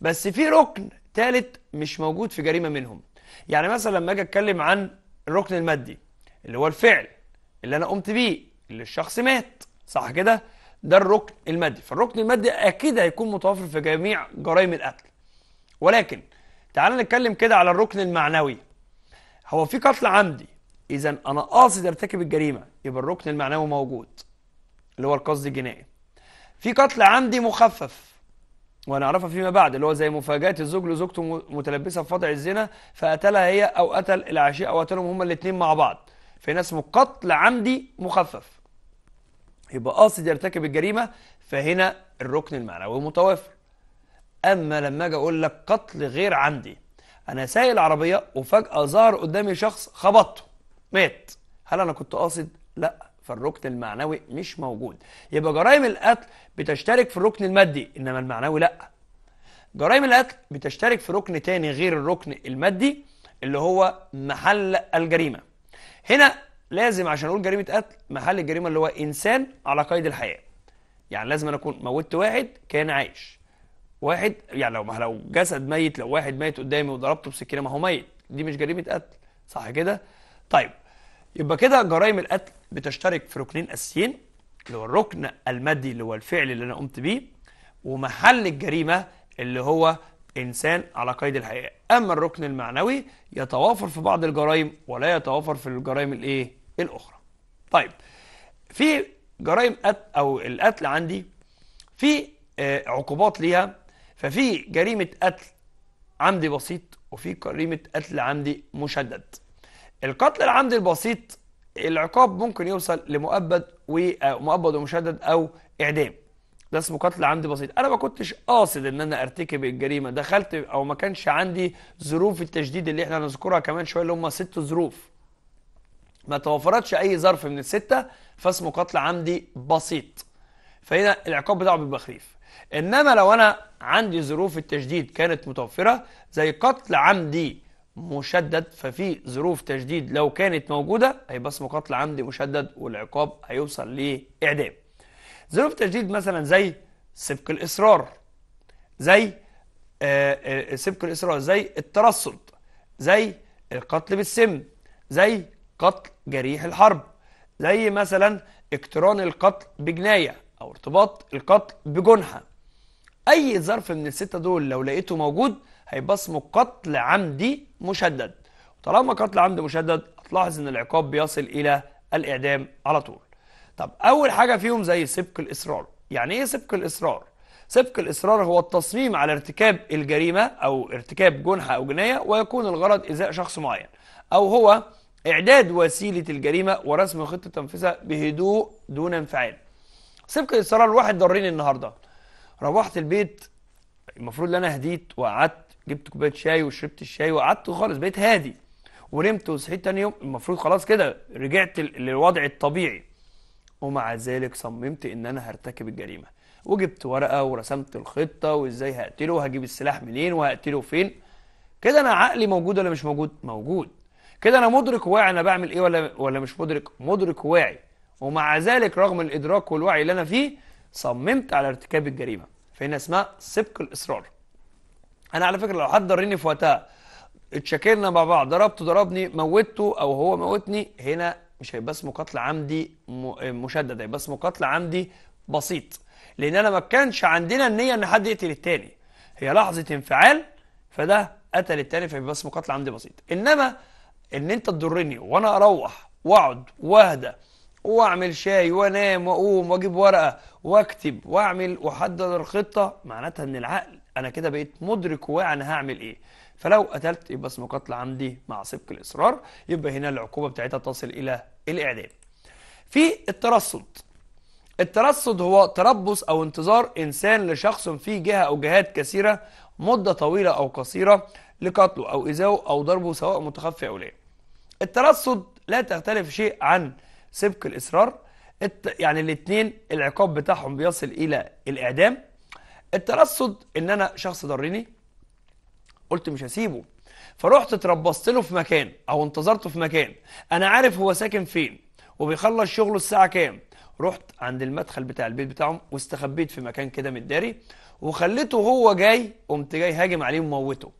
[SPEAKER 1] بس في ركن ثالث مش موجود في جريمة منهم يعني مثلا لما اجي اتكلم عن الركن المادي اللي هو الفعل اللي انا قمت بيه اللي الشخص مات صح كده ده الركن المادي فالركن المادي اكيد هيكون متوفر في جميع جرائم القتل ولكن تعال نتكلم كده على الركن المعنوي هو في قتل عمدي اذا انا قاصد ارتكب الجريمه يبقى الركن المعنوي موجود اللي هو القصد الجنائي في قتل عمدي مخفف وهنعرفها فيما بعد اللي هو زي مفاجاه الزوج لزوجته متلبسه بفضع الزنا فقتلها هي او قتل العشيق او قتلهم هما الاثنين مع بعض فهنا اسمه قتل عمدي مخفف يبقى قاصد يرتكب الجريمه فهنا الركن المعنوي متوافر اما لما اجي اقول لك قتل غير عمدي انا سايق العربيه وفجاه ظهر قدامي شخص خبطته مات هل انا كنت قاصد لا فالركن المعنوي مش موجود يبقى جرائم القتل بتشترك في الركن المادي انما المعنوي لا جرائم القتل بتشترك في ركن تاني غير الركن المادي اللي هو محل الجريمه هنا لازم عشان اقول جريمه قتل محل الجريمه اللي هو انسان على قيد الحياه يعني لازم انا اكون موتت واحد كان عايش واحد يعني لو لو جسد ميت لو واحد ميت قدامي وضربته بسكينه ما هو ميت دي مش جريمه قتل صح كده طيب يبقى كده جرائم القتل بتشترك في ركنين اساسيين اللي هو الركن المادي اللي هو الفعل اللي انا قمت بيه ومحل الجريمه اللي هو إنسان على قيد الحياة أما الركن المعنوي يتوافر في بعض الجرائم ولا يتوافر في الجرائم الإيه؟ الأخرى طيب في جرائم قتل أو القتل عندي في آه، عقوبات ليها ففي جريمة قتل عمدي بسيط وفي جريمة قتل عمدي مشدد القتل العمدي البسيط العقاب ممكن يوصل لمؤبد ومؤبد آه، ومشدد أو إعدام ده اسمه قتل عندي بسيط انا ما كنتش قاصد ان انا ارتكب الجريمه دخلت او ما كانش عندي ظروف التشديد اللي احنا هنذكرها كمان شويه اللي هم ست ظروف ما توفرتش اي ظرف من السته فاسمه قتل عمدي بسيط فهنا العقاب بتاعه بيبقى خفيف انما لو انا عندي ظروف التشديد كانت متوفره زي قتل عمدي مشدد ففي ظروف تشديد لو كانت موجوده هيبقى اسمه قتل عمدي مشدد والعقاب هيوصل لاعدام ظروف تجديد مثلا زي سبق الإصرار زي سبك آه، آه، سبق الإصرار زي الترصد زي القتل بالسم زي قتل جريح الحرب زي مثلا اقتران القتل بجناية أو ارتباط القتل بجنحة أي ظرف من الستة دول لو لقيته موجود هيبقى اسمه قتل عمدي مشدد طالما قتل عمدي مشدد هتلاحظ ان العقاب بيصل الى الاعدام على طول طب أول حاجة فيهم زي سبق الإصرار يعني إيه سبق الإصرار؟ سبق الإصرار هو التصميم على ارتكاب الجريمة أو ارتكاب جنحة أو جناية ويكون الغرض إيذاء شخص معين أو هو إعداد وسيلة الجريمة ورسم خطة تنفيذها بهدوء دون انفعال سبق الإصرار الواحد ضرني النهاردة روحت البيت المفروض ان انا هديت وقعدت جبت كوبايه شاي وشربت الشاي وقعدت خالص بقيت هادي ونمت وصحيت تاني يوم المفروض خلاص كده رجعت للوضع الطبيعي ومع ذلك صممت ان انا هرتكب الجريمه وجبت ورقه ورسمت الخطه وازاي هقتله وهجيب السلاح منين وهقتله فين كده انا عقلي موجود ولا مش موجود موجود كده انا مدرك واعي انا بعمل ايه ولا ولا مش مدرك مدرك واعي ومع ذلك رغم الادراك والوعي اللي انا فيه صممت على ارتكاب الجريمه فهنا اسمها سبق الاصرار انا على فكره لو حد ضرني في وقتها اتشاكلنا مع بعض ضربته ضربني موتته او هو موتني هنا مش هيبقى اسمه قتل عمدي مشدد هيبقى اسمه قتل عمدي بسيط لان انا ما كانش عندنا النيه ان حد يقتل التاني هي لحظه انفعال فده قتل التاني فيبقى اسمه قتل عمدي بسيط انما ان انت تضرني وانا اروح واقعد واهدى واعمل شاي وانام واقوم واجيب ورقه واكتب واعمل واحدد الخطه معناتها ان العقل انا كده بقيت مدرك واعي انا هعمل ايه فلو قتلت يبقى اسمه قتل عمدي مع سبق الإصرار يبقى هنا العقوبة بتاعتها تصل إلى الإعدام في الترصد الترصد هو تربص أو انتظار إنسان لشخص في جهة أو جهات كثيرة مدة طويلة أو قصيرة لقتله أو إيذائه أو ضربه سواء متخفي أو لا الترصد لا تختلف شيء عن سبق الإصرار يعني الاثنين العقاب بتاعهم بيصل إلى الإعدام الترصد إن أنا شخص ضرني قلت مش هسيبه فرحت اتربصت له في مكان او انتظرته في مكان انا عارف هو ساكن فين وبيخلص شغله الساعه كام رحت عند المدخل بتاع البيت بتاعهم واستخبيت في مكان كده متداري وخليته هو جاي قمت جاي هاجم عليه وموته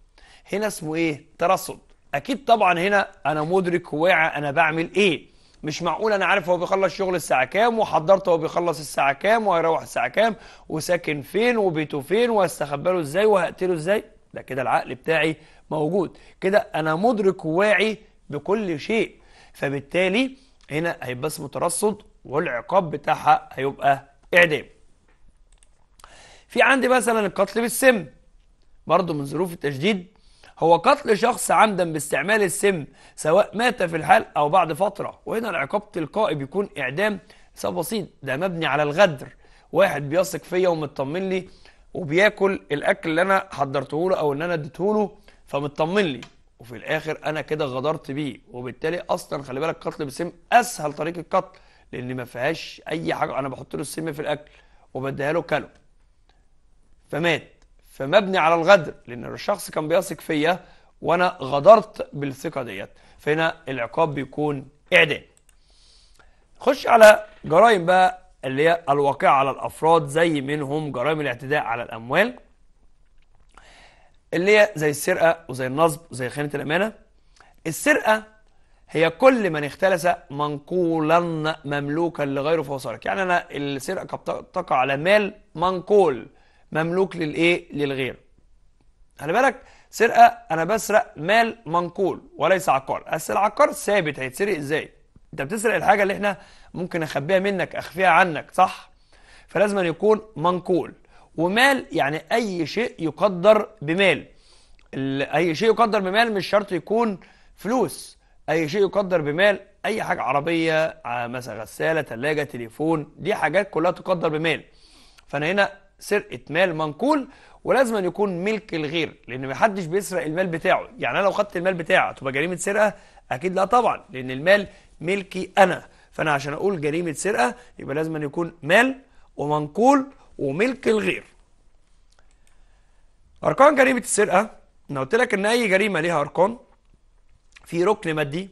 [SPEAKER 1] هنا اسمه ايه ترصد اكيد طبعا هنا انا مدرك واعي انا بعمل ايه مش معقول انا عارف هو بيخلص شغل الساعه كام وحضرته هو بيخلص الساعه كام وهيروح الساعه كام وساكن فين وبيته فين وهستخبى له ازاي وهقتله ازاي ده كده العقل بتاعي موجود كده أنا مدرك واعي بكل شيء فبالتالي هنا هيبقى اسمه ترصد والعقاب بتاعها هيبقى إعدام في عندي مثلا القتل بالسم برضه من ظروف التشديد هو قتل شخص عمدا باستعمال السم سواء مات في الحال أو بعد فترة وهنا العقاب تلقائي بيكون إعدام بسيط ده مبني على الغدر واحد بيثق فيا ومطمن لي وبياكل الاكل اللي انا حضرته له او اللي انا اديته له فمطمن لي وفي الاخر انا كده غدرت بيه وبالتالي اصلا خلي بالك قتل بالسم اسهل طريقه قتل لان ما فيهاش اي حاجه انا بحط له السم في الاكل وبديها له كلو فمات فمبني على الغدر لان الشخص كان بيثق فيا وانا غدرت بالثقه ديت فهنا العقاب بيكون اعدام خش على جرائم بقى اللي هي الواقعة على الأفراد زي منهم جرائم الاعتداء على الأموال اللي هي زي السرقة وزي النصب وزي خيانة الأمانة السرقة هي كل من اختلس منقولا مملوكا لغيره فهو سارق يعني أنا السرقة تقع على مال منقول مملوك للإيه للغير خلي بالك سرقة أنا بسرق مال منقول وليس عقار أصل العقار ثابت هيتسرق إزاي أنت بتسرق الحاجة اللي إحنا ممكن اخبيها منك اخفيها عنك صح فلازم أن يكون منقول ومال يعني اي شيء يقدر بمال اي شيء يقدر بمال مش شرط يكون فلوس اي شيء يقدر بمال اي حاجه عربيه مثلا غساله ثلاجه تليفون دي حاجات كلها تقدر بمال فانا هنا سرقه مال منقول ولازم أن يكون ملك الغير لان ما حدش بيسرق المال بتاعه يعني انا لو خدت المال بتاعه تبقى جريمه سرقه اكيد لا طبعا لان المال ملكي انا فأنا عشان أقول جريمة سرقة يبقى لازم أن يكون مال ومنقول وملك الغير أركان جريمة السرقة أنا قلت لك إن أي جريمة ليها أركان في ركن مادي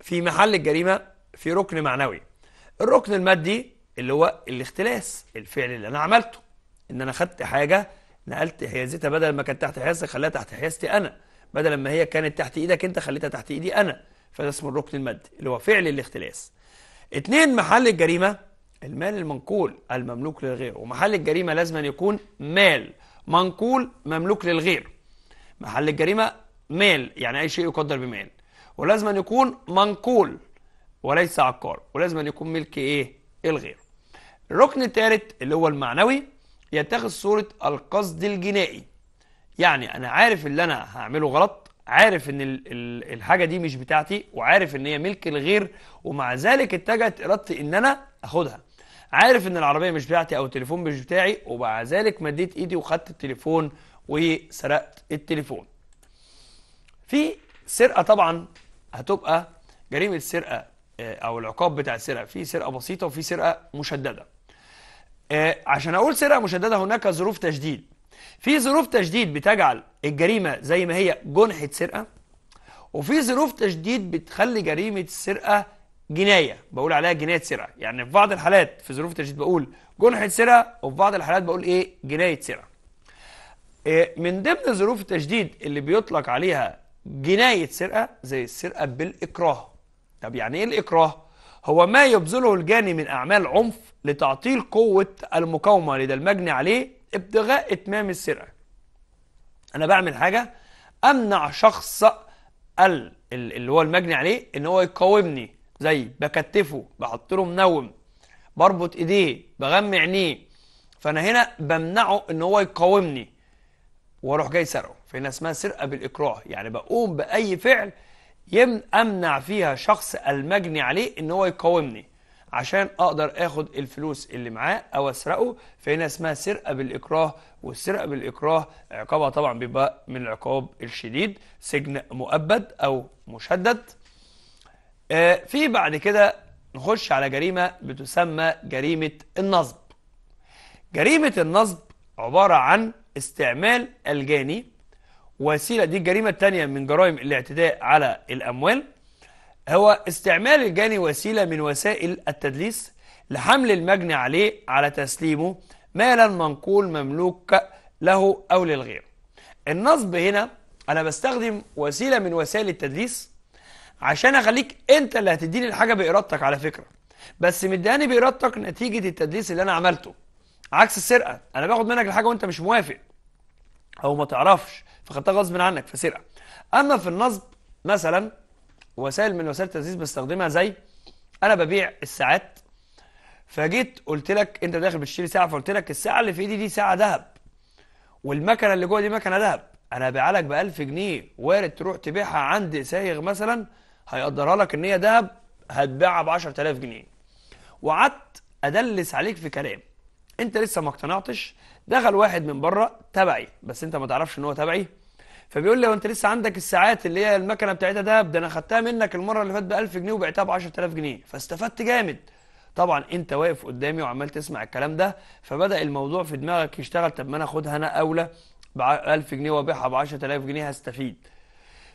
[SPEAKER 1] في محل الجريمة في ركن معنوي الركن المادي اللي هو الاختلاس الفعل اللي أنا عملته إن أنا خدت حاجة نقلت حيازتها بدل ما كانت تحت حيازتك خليها تحت حيازتي أنا بدل ما هي كانت تحت إيدك أنت خليتها تحت إيدي أنا فده اسمه الركن المادي اللي هو فعل الاختلاس اثنين محل الجريمة المال المنقول المملوك للغير ومحل الجريمة لازم أن يكون مال منقول مملوك للغير محل الجريمة مال يعني أي شيء يقدر بمال ولازم أن يكون منقول وليس عقار ولازم أن يكون ملك إيه الغير الركن الثالث اللي هو المعنوي يتخذ صورة القصد الجنائي يعني أنا عارف اللي أنا هعمله غلط عارف ان الحاجه دي مش بتاعتي وعارف ان هي ملك الغير ومع ذلك اتجهت ارادتي ان انا اخدها عارف ان العربيه مش بتاعتي او التليفون مش بتاعي ومع ذلك مديت ايدي وخدت التليفون وسرقت التليفون في سرقه طبعا هتبقى جريمه سرقه آه، او العقاب بتاع السرقه في سرقه بسيطه وفي سرقه مشدده آه، عشان اقول سرقه مشدده هناك ظروف تشديد في ظروف تشديد بتجعل الجريمة زي ما هي جنحة سرقة وفي ظروف تشديد بتخلي جريمة السرقة جناية بقول عليها جناية سرقة يعني في بعض الحالات في ظروف تشديد بقول جنحة سرقة وفي بعض الحالات بقول إيه جناية سرقة إيه، من ضمن ظروف التشديد اللي بيطلق عليها جناية سرقة زي السرقة بالإكراه طب يعني إيه الإكراه؟ هو ما يبذله الجاني من أعمال عنف لتعطيل قوة المقاومة لدى المجني عليه ابتغاء إتمام السرقة أنا بعمل حاجة أمنع شخص ال اللي هو المجني عليه إن هو يقاومني زي بكتفه بحط له منوم بربط إيديه بغمي عينيه فأنا هنا بمنعه إن هو يقاومني وأروح جاي سرقه فهنا اسمها سرقة بالإكراه يعني بقوم بأي فعل يمنع فيها شخص المجني عليه إن هو يقاومني عشان اقدر اخد الفلوس اللي معاه او اسرقه فهنا اسمها سرقه بالاكراه والسرقه بالاكراه عقابها طبعا بيبقى من العقاب الشديد سجن مؤبد او مشدد آه، في بعد كده نخش على جريمه بتسمى جريمه النصب جريمه النصب عباره عن استعمال الجاني وسيله دي الجريمه الثانيه من جرائم الاعتداء على الاموال هو استعمال الجاني وسيلة من وسائل التدليس لحمل المجني عليه على تسليمه مالا منقول مملوك له أو للغير النصب هنا أنا بستخدم وسيلة من وسائل التدليس عشان أخليك أنت اللي هتديني الحاجة بإرادتك على فكرة بس مداني بإرادتك نتيجة التدليس اللي أنا عملته عكس السرقة أنا باخد منك الحاجة وأنت مش موافق أو ما تعرفش فخدتها غصب عنك فسرقة أما في النصب مثلا وسائل من وسائل التسديد بستخدمها زي انا ببيع الساعات فجيت قلت لك انت داخل بتشتري ساعه فقلت لك الساعه اللي في ايدي دي ساعه ذهب والمكنه اللي جوه دي مكنه ذهب انا هبيعها لك ب 1000 جنيه وارد تروح تبيعها عند سايغ مثلا هيقدرها لك ان هي ذهب هتبيعها ب 10000 جنيه وقعدت ادلس عليك في كلام انت لسه ما اقتنعتش دخل واحد من بره تبعي بس انت ما تعرفش ان هو تبعي فبيقول لي هو انت لسه عندك الساعات اللي هي المكنه بتاعتها ده ده انا خدتها منك المره اللي فاتت ب 1000 جنيه وبعتها ب 10000 جنيه فاستفدت جامد طبعا انت واقف قدامي وعمال تسمع الكلام ده فبدا الموضوع في دماغك يشتغل طب ما انا اخدها انا اولى ب 1000 جنيه وابيعها ب 10000 جنيه هستفيد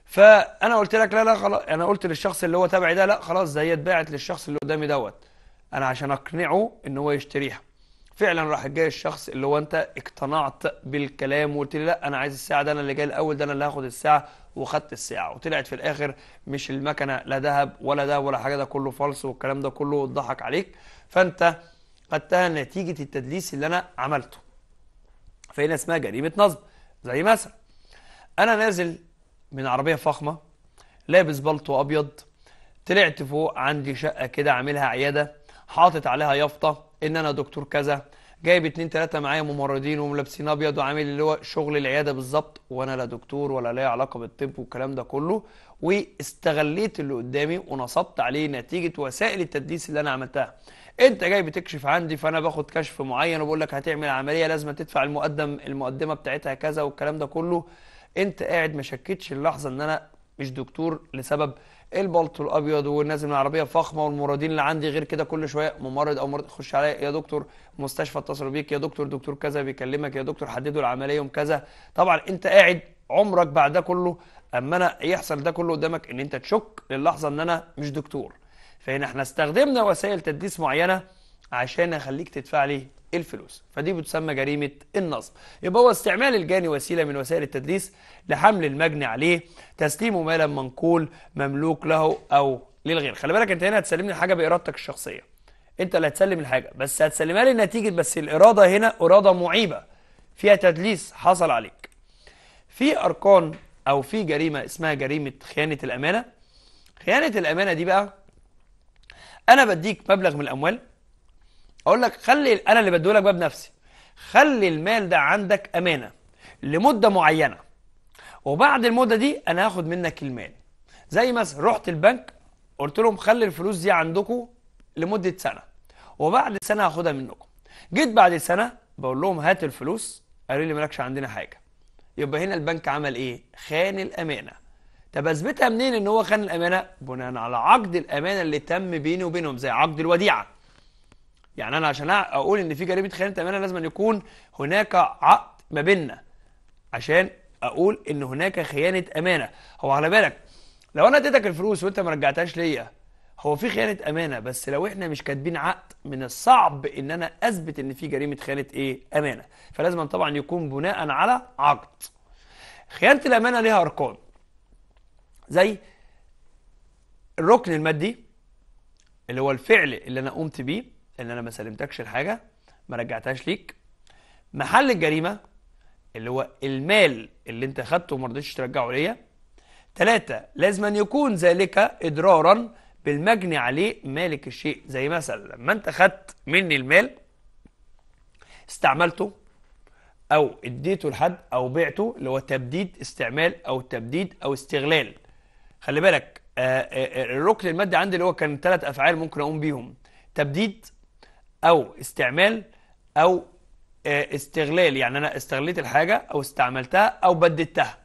[SPEAKER 1] فانا قلت لك لا لا خلاص انا قلت للشخص اللي هو تبعي ده لا خلاص زي اتباعت للشخص اللي قدامي دوت انا عشان اقنعه ان هو يشتريها فعلا راح جاي الشخص اللي هو انت اقتنعت بالكلام وقلت لي لا انا عايز الساعه ده انا اللي جاي الاول ده انا اللي هاخد الساعه وخدت الساعه وطلعت في الاخر مش المكنه لا ذهب ولا ده ولا حاجه ده كله فالص والكلام ده كله اتضحك عليك فانت خدتها نتيجه التدليس اللي انا عملته فهنا اسمها جريمه نصب زي مثلا انا نازل من عربيه فخمه لابس بلطو ابيض طلعت فوق عندي شقه كده عاملها عياده حاطط عليها يافطه ان انا دكتور كذا جايب اتنين تلاتة معايا ممرضين وملابسين ابيض وعامل اللي هو شغل العياده بالظبط وانا لا دكتور ولا ليا علاقه بالطب والكلام ده كله واستغليت اللي قدامي ونصبت عليه نتيجه وسائل التدليس اللي انا عملتها انت جاي بتكشف عندي فانا باخد كشف معين وبقول لك هتعمل عمليه لازم تدفع المقدم المقدمه بتاعتها كذا والكلام ده كله انت قاعد ما شكتش اللحظه ان انا مش دكتور لسبب البلطو الابيض ونازل من العربيه الفخمه والمرادين اللي عندي غير كده كل شويه ممرض او مرض يخش عليا يا دكتور مستشفى اتصلوا بيك يا دكتور دكتور كذا بيكلمك يا دكتور حددوا العمليه يوم كذا طبعا انت قاعد عمرك بعد ده كله اما انا يحصل ده كله قدامك ان انت تشك للحظه ان انا مش دكتور فهنا احنا استخدمنا وسائل تدليس معينه عشان اخليك تدفع لي الفلوس فدي بتسمى جريمة النصب يبقى هو استعمال الجاني وسيلة من وسائل التدليس لحمل المجني عليه تسليمه مالا منقول مملوك له أو للغير خلي بالك أنت هنا هتسلمني الحاجة بإرادتك الشخصية أنت اللي هتسلم الحاجة بس هتسلمها لي نتيجة بس الإرادة هنا إرادة معيبة فيها تدليس حصل عليك في أركان أو في جريمة اسمها جريمة خيانة الأمانة خيانة الأمانة دي بقى أنا بديك مبلغ من الأموال اقول لك خلي انا اللي بديه لك بقى بنفسي خلي المال ده عندك امانه لمده معينه وبعد المده دي انا هاخد منك المال زي مثلا رحت البنك قلت لهم خلي الفلوس دي عندكم لمده سنه وبعد سنه هاخدها منكم جيت بعد سنه بقول لهم هات الفلوس قالوا لي مالكش عندنا حاجه يبقى هنا البنك عمل ايه خان الامانه طب اثبتها منين ان هو خان الامانه بناء على عقد الامانه اللي تم بيني وبينهم زي عقد الوديعه يعني انا عشان اقول ان في جريمه خيانه امانه لازم أن يكون هناك عقد ما بيننا عشان اقول ان هناك خيانه امانه هو على بالك لو انا اديتك الفلوس وانت ما رجعتهاش ليا هو في خيانه امانه بس لو احنا مش كاتبين عقد من الصعب ان انا اثبت ان في جريمه خيانه ايه امانه فلازم طبعا يكون بناء على عقد خيانه الامانه ليها اركان زي الركن المادي اللي هو الفعل اللي انا قمت بيه ان انا ما سلمتكش الحاجه ما رجعتهاش ليك محل الجريمه اللي هو المال اللي انت خدته وما رضيتش ترجعه ليا ثلاثة لازم أن يكون ذلك إضرارا بالمجني عليه مالك الشيء زي مثلا لما أنت خدت مني المال استعملته أو اديته لحد أو بعته اللي هو تبديد استعمال أو تبديد أو استغلال خلي بالك آه، آه، آه، الركن المادي عندي اللي هو كان ثلاث أفعال ممكن أقوم بيهم تبديد أو استعمال أو آه، استغلال يعني أنا استغليت الحاجة أو استعملتها أو بددتها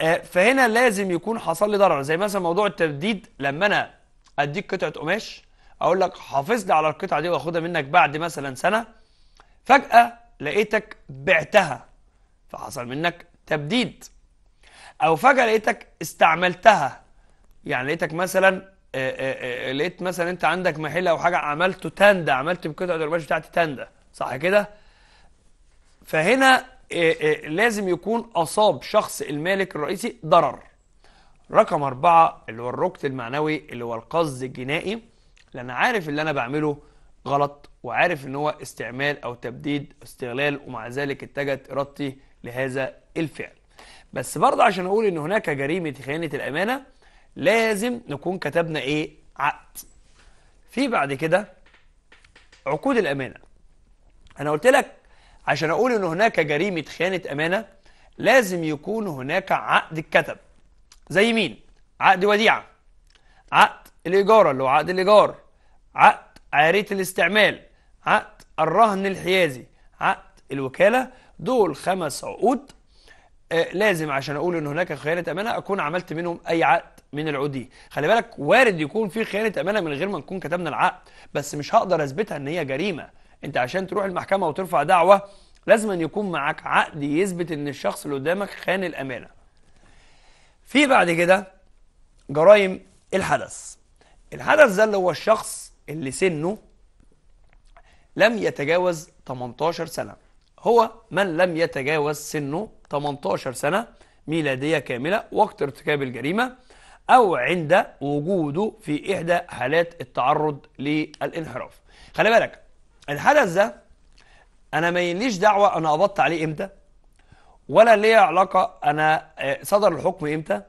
[SPEAKER 1] آه، فهنا لازم يكون حصل لي ضرر زي مثلا موضوع التبديد لما أنا أديك قطعة قماش أقول لك حافظ لي على القطعة دي وأخدها منك بعد مثلا سنة فجأة لقيتك بعتها فحصل منك تبديد أو فجأة لقيتك استعملتها يعني لقيتك مثلا آه، آه، آه، لقيت مثلا انت عندك محل او حاجه عملته تاندا عملت بقطع القماش بتاعتي تاندا صح كده فهنا لازم يكون اصاب شخص المالك الرئيسي ضرر رقم أربعة اللي هو الركن المعنوي اللي هو القصد الجنائي لأن عارف اللي أنا بعمله غلط وعارف إن هو استعمال أو تبديد استغلال ومع ذلك اتجهت إرادتي لهذا الفعل بس برضه عشان أقول إن هناك جريمة خيانة الأمانة لازم نكون كتبنا ايه عقد في بعد كده عقود الامانه انا قلت لك عشان اقول ان هناك جريمه خيانه امانه لازم يكون هناك عقد اتكتب زي مين عقد وديعه عقد الاجاره اللي هو عقد الايجار عقد عاريه الاستعمال عقد الرهن الحيازي عقد الوكاله دول خمس عقود آه لازم عشان اقول ان هناك خيانه امانه اكون عملت منهم اي عقد من العودي خلي بالك وارد يكون في خيانه امانه من غير ما نكون كتبنا العقد بس مش هقدر اثبتها ان هي جريمه انت عشان تروح المحكمه وترفع دعوه لازم يكون معاك عقد يثبت ان الشخص اللي قدامك خان الامانه في بعد كده جرائم الحدث الحدث ده اللي هو الشخص اللي سنه لم يتجاوز 18 سنه هو من لم يتجاوز سنه 18 سنه ميلاديه كامله وقت ارتكاب الجريمه أو عند وجوده في إحدى حالات التعرض للانحراف خلي بالك الحدث ده أنا ما ليش دعوة أنا قبضت عليه إمتى ولا ليا علاقة أنا آه، صدر الحكم إمتى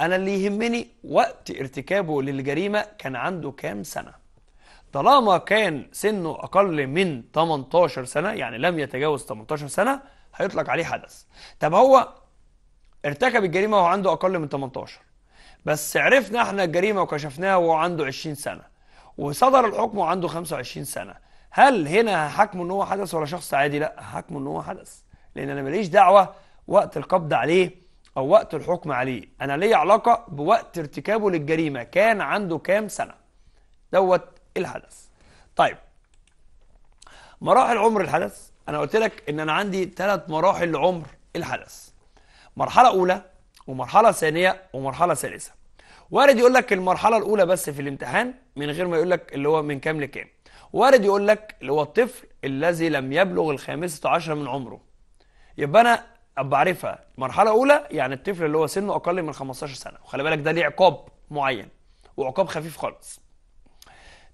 [SPEAKER 1] أنا اللي يهمني وقت ارتكابه للجريمة كان عنده كام سنة طالما كان سنه أقل من 18 سنة يعني لم يتجاوز 18 سنة هيطلق عليه حدث طب هو ارتكب الجريمة وهو عنده أقل من 18 بس عرفنا احنا الجريمه وكشفناها وهو عنده 20 سنه وصدر الحكم وعنده 25 سنه هل هنا هحاكمه ان هو حدث ولا شخص عادي لا هحاكمه ان هو حدث لان انا ماليش دعوه وقت القبض عليه او وقت الحكم عليه انا ليا علاقه بوقت ارتكابه للجريمه كان عنده كام سنه دوت الحدث طيب مراحل عمر الحدث انا قلت لك ان انا عندي ثلاث مراحل لعمر الحدث مرحله اولى ومرحله ثانيه ومرحله ثالثه وارد يقول لك المرحله الاولى بس في الامتحان من غير ما يقول لك اللي هو من كام لكام وارد يقول لك اللي هو الطفل الذي لم يبلغ الخامسة عشر من عمره يبقى انا ابقى عارفها مرحله اولى يعني الطفل اللي هو سنه اقل من 15 سنه وخلي بالك ده ليه عقاب معين وعقاب خفيف خالص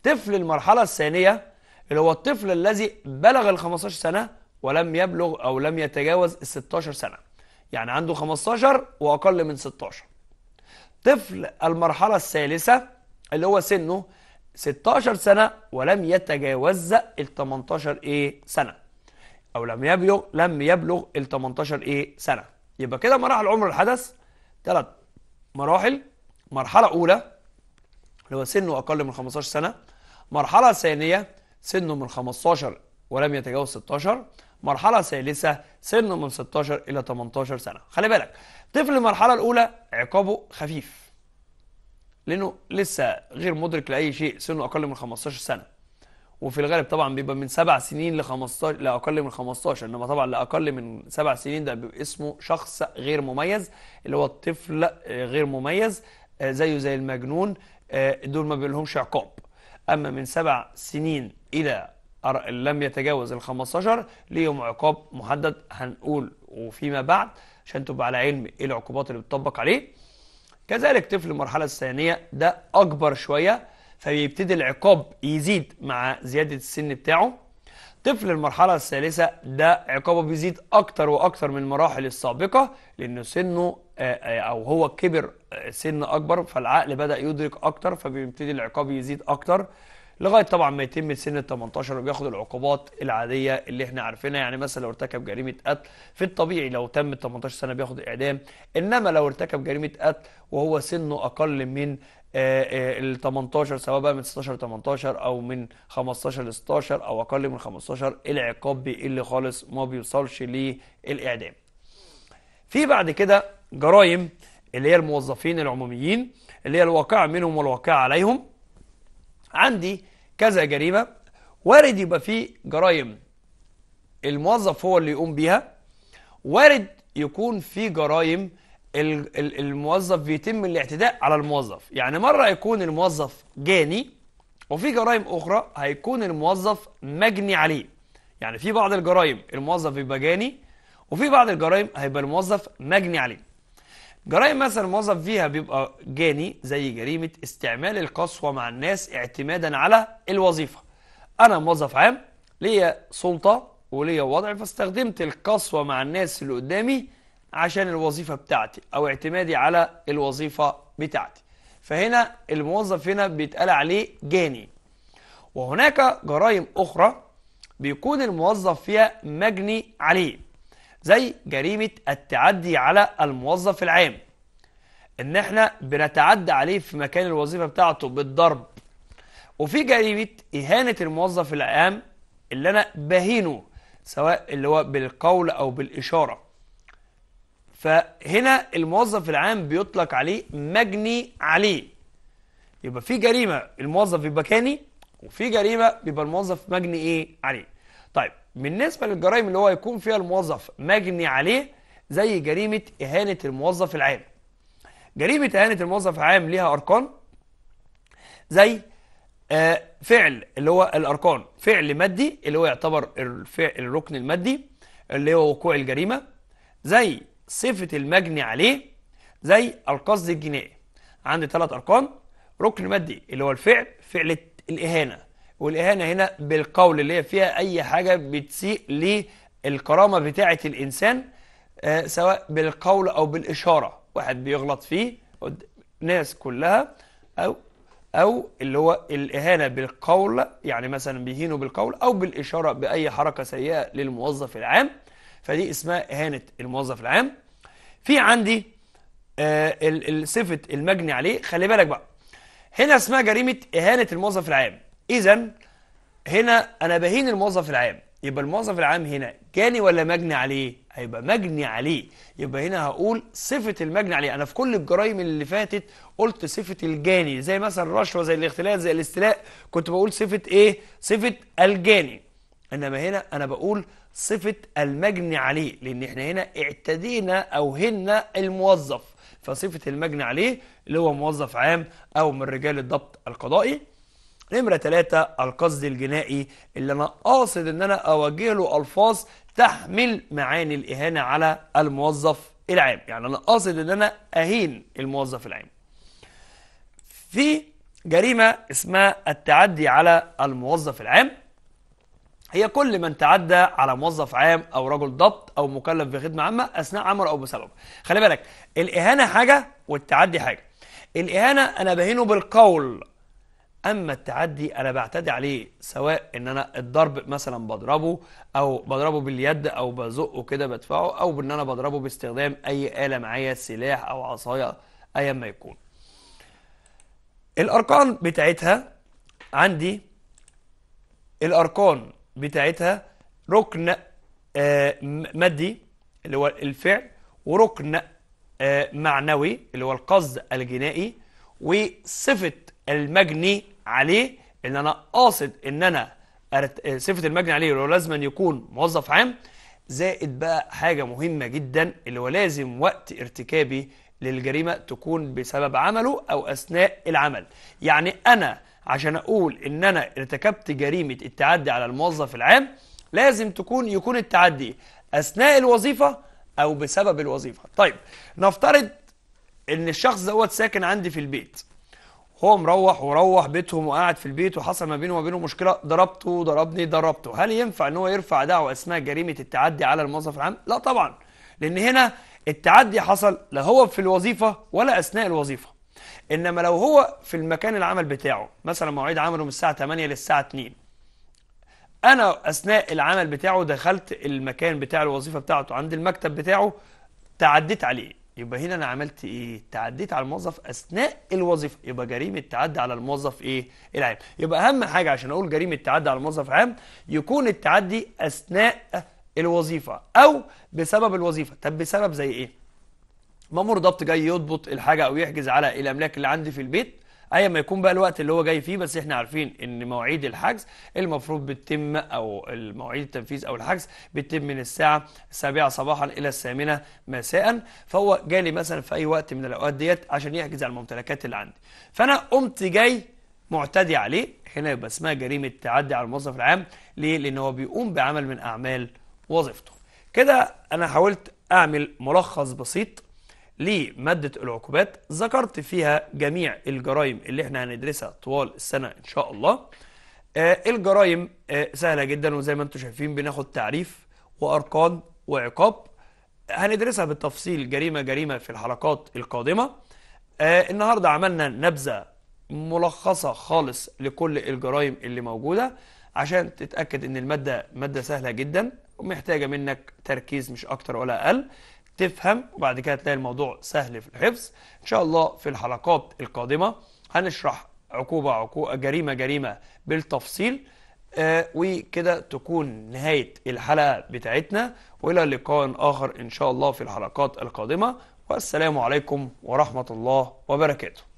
[SPEAKER 1] طفل المرحله الثانيه اللي هو الطفل الذي بلغ ال 15 سنه ولم يبلغ او لم يتجاوز ال 16 سنه يعني عنده 15 واقل من 16 طفل المرحلة الثالثة اللي هو سنه 16 سنة ولم يتجاوز ال 18 ايه سنة او لم يبلغ لم يبلغ ال 18 ايه سنة يبقى كده مراحل عمر الحدث ثلاث مراحل مرحلة أولى اللي هو سنه أقل من 15 سنة مرحلة ثانية سنه من 15 ولم يتجاوز 16 مرحلة ثالثة سنه من 16 إلى 18 سنة خلي بالك طفل المرحلة الأولى عقابه خفيف لأنه لسه غير مدرك لأي شيء سنه أقل من 15 سنة وفي الغالب طبعا بيبقى من سبع سنين ل 15 لأقل من 15 إنما طبعا لأقل من سبع سنين ده بيبقى اسمه شخص غير مميز اللي هو الطفل غير مميز آه، زيه زي المجنون آه، دول ما بيلهمش عقاب أما من سبع سنين إلى لم يتجاوز ال 15 ليهم عقاب محدد هنقول وفيما بعد عشان تبقى على علم ايه العقوبات اللي بتطبق عليه كذلك طفل المرحله الثانيه ده اكبر شويه فبيبتدي العقاب يزيد مع زياده السن بتاعه طفل المرحلة الثالثة ده عقابه بيزيد أكتر وأكتر من المراحل السابقة لأنه سنه آه، آه، أو هو كبر آه، سن أكبر فالعقل بدأ يدرك أكتر فبيبتدي العقاب يزيد أكتر لغايه طبعا ما يتم سن ال 18 وبياخد العقوبات العاديه اللي احنا عارفينها يعني مثلا لو ارتكب جريمه قتل في الطبيعي لو تم 18 سنه بياخد اعدام انما لو ارتكب جريمه قتل وهو سنه اقل من آه، آه، ال 18 سواء بقى من 16 ل 18 او من 15 ل 16 او اقل من 15 العقاب بيقل خالص ما بيوصلش للاعدام. في بعد كده جرائم اللي هي الموظفين العموميين اللي هي الواقعه منهم والواقعه عليهم عندي كذا جريمة وارد يبقى في جرائم الموظف هو اللي يقوم بيها وارد يكون في جرائم الموظف بيتم الاعتداء على الموظف يعني مرة يكون الموظف جاني وفي جرائم أخرى هيكون الموظف مجني عليه يعني في بعض الجرائم الموظف بيبقى جاني وفي بعض الجرائم هيبقى الموظف مجني عليه جرائم مثلا الموظف فيها بيبقى جاني زي جريمة استعمال القسوة مع الناس اعتمادا على الوظيفة أنا موظف عام ليا سلطة وليا وضع فاستخدمت القسوة مع الناس اللي قدامي عشان الوظيفة بتاعتي أو اعتمادي على الوظيفة بتاعتي فهنا الموظف هنا بيتقال عليه جاني وهناك جرائم أخرى بيكون الموظف فيها مجني عليه زي جريمة التعدي على الموظف العام ان احنا بنتعدى عليه في مكان الوظيفة بتاعته بالضرب وفي جريمة إهانة الموظف العام اللي أنا بهينه سواء اللي هو بالقول أو بالإشارة فهنا الموظف العام بيطلق عليه مجني عليه يبقى في جريمة الموظف يبقى كاني وفي جريمة بيبقى الموظف مجني إيه عليه طيب بالنسبة للجرائم اللي هو يكون فيها الموظف مجني عليه زي جريمة إهانة الموظف العام جريمة إهانة الموظف العام ليها أركان زي آه، فعل اللي هو الأركان فعل مادي اللي هو يعتبر الركن المادي اللي هو وقوع الجريمة زي صفة المجني عليه زي القصد الجنائي عندي ثلاث أركان ركن مادي اللي هو الفعل فعل الإهانة والاهانه هنا بالقول اللي هي فيها اي حاجه بتسيء للكرامه بتاعه الانسان آه، سواء بالقول او بالاشاره واحد بيغلط فيه ناس كلها او او اللي هو الاهانه بالقول يعني مثلا بيهينوا بالقول او بالاشاره باي حركه سيئه للموظف العام فدي اسمها اهانه الموظف العام في عندي آه صفه المجني عليه خلي بالك بقى هنا اسمها جريمه اهانه الموظف العام إذا هنا أنا بهين الموظف العام يبقى الموظف العام هنا جاني ولا مجني عليه هيبقى مجني عليه يبقى هنا هقول صفة المجني عليه أنا في كل الجرائم اللي فاتت قلت صفة الجاني زي مثلا الرشوة زي الاختلاس زي الاستيلاء كنت بقول صفة إيه صفة الجاني إنما هنا أنا بقول صفة المجني عليه لأن إحنا هنا اعتدينا أو هنا الموظف فصفة المجني عليه اللي هو موظف عام أو من رجال الضبط القضائي نمرة ثلاثة القصد الجنائي اللي أنا قاصد إن أنا أوجه له ألفاظ تحمل معاني الإهانة على الموظف العام يعني أنا قاصد إن أنا أهين الموظف العام في جريمة اسمها التعدي على الموظف العام هي كل من تعدى على موظف عام أو رجل ضبط أو مكلف بخدمة عامة أثناء عمل أو بسبب خلي بالك الإهانة حاجة والتعدي حاجة الإهانة أنا بهينه بالقول أما التعدي أنا بعتدي عليه سواء إن أنا الضرب مثلا بضربه أو بضربه باليد أو بزقه كده بدفعه أو بإن أنا بضربه باستخدام أي آلة معايا سلاح أو عصاية أيا ما يكون الأركان بتاعتها عندي الأركان بتاعتها ركن آه، مادي اللي هو الفعل وركن آه، معنوي اللي هو القصد الجنائي وصفة المجني عليه ان انا قاصد ان انا صفه المجني عليه اللي هو لازما يكون موظف عام زائد بقى حاجه مهمه جدا اللي هو لازم وقت ارتكابي للجريمه تكون بسبب عمله او اثناء العمل يعني انا عشان اقول ان انا ارتكبت جريمه التعدي على الموظف العام لازم تكون يكون التعدي اثناء الوظيفه او بسبب الوظيفه طيب نفترض ان الشخص دوت ساكن عندي في البيت هو مروح وروح بيتهم وقاعد في البيت وحصل ما بينه وما بينه مشكله ضربته ضربني ضربته هل ينفع ان هو يرفع دعوه اسمها جريمه التعدي على الموظف العام لا طبعا لان هنا التعدي حصل لا هو في الوظيفه ولا اثناء الوظيفه انما لو هو في المكان العمل بتاعه مثلا مواعيد عمله من الساعه 8 للساعه 2 انا اثناء العمل بتاعه دخلت المكان بتاع الوظيفه بتاعته عند المكتب بتاعه تعديت عليه يبقى هنا انا عملت ايه تعديت على الموظف اثناء الوظيفه يبقى جريمه تعدي على الموظف ايه العام يبقى اهم حاجه عشان اقول جريمه تعدي على الموظف عام يكون التعدي اثناء الوظيفه او بسبب الوظيفه طب بسبب زي ايه مامور ضبط جاي يضبط الحاجه او يحجز على الاملاك اللي عندي في البيت ايا ما يكون بقى الوقت اللي هو جاي فيه بس احنا عارفين ان مواعيد الحجز المفروض بتتم او مواعيد التنفيذ او الحجز بتتم من الساعه 7 صباحا الى الثامنه مساء فهو جالي مثلا في اي وقت من الاوقات ديت عشان يحجز على الممتلكات اللي عندي فانا قمت جاي معتدي عليه هنا يبقى اسمها جريمه تعدي على الموظف العام ليه لان هو بيقوم بعمل من اعمال وظيفته كده انا حاولت اعمل ملخص بسيط لمادة العقوبات ذكرت فيها جميع الجرائم اللي احنا هندرسها طوال السنة إن شاء الله آه الجرائم آه سهلة جدا وزي ما انتم شايفين بناخد تعريف وأرقام وعقاب هندرسها بالتفصيل جريمة جريمة في الحلقات القادمة آه النهاردة عملنا نبذة ملخصة خالص لكل الجرائم اللي موجودة عشان تتأكد ان المادة مادة سهلة جدا ومحتاجة منك تركيز مش أكتر ولا أقل تفهم وبعد كده تلاقي الموضوع سهل في الحفظ إن شاء الله في الحلقات القادمة هنشرح عقوبة عقوبة جريمة جريمة بالتفصيل آه وكده تكون نهاية الحلقة بتاعتنا وإلى لقاء آخر إن شاء الله في الحلقات القادمة والسلام عليكم ورحمة الله وبركاته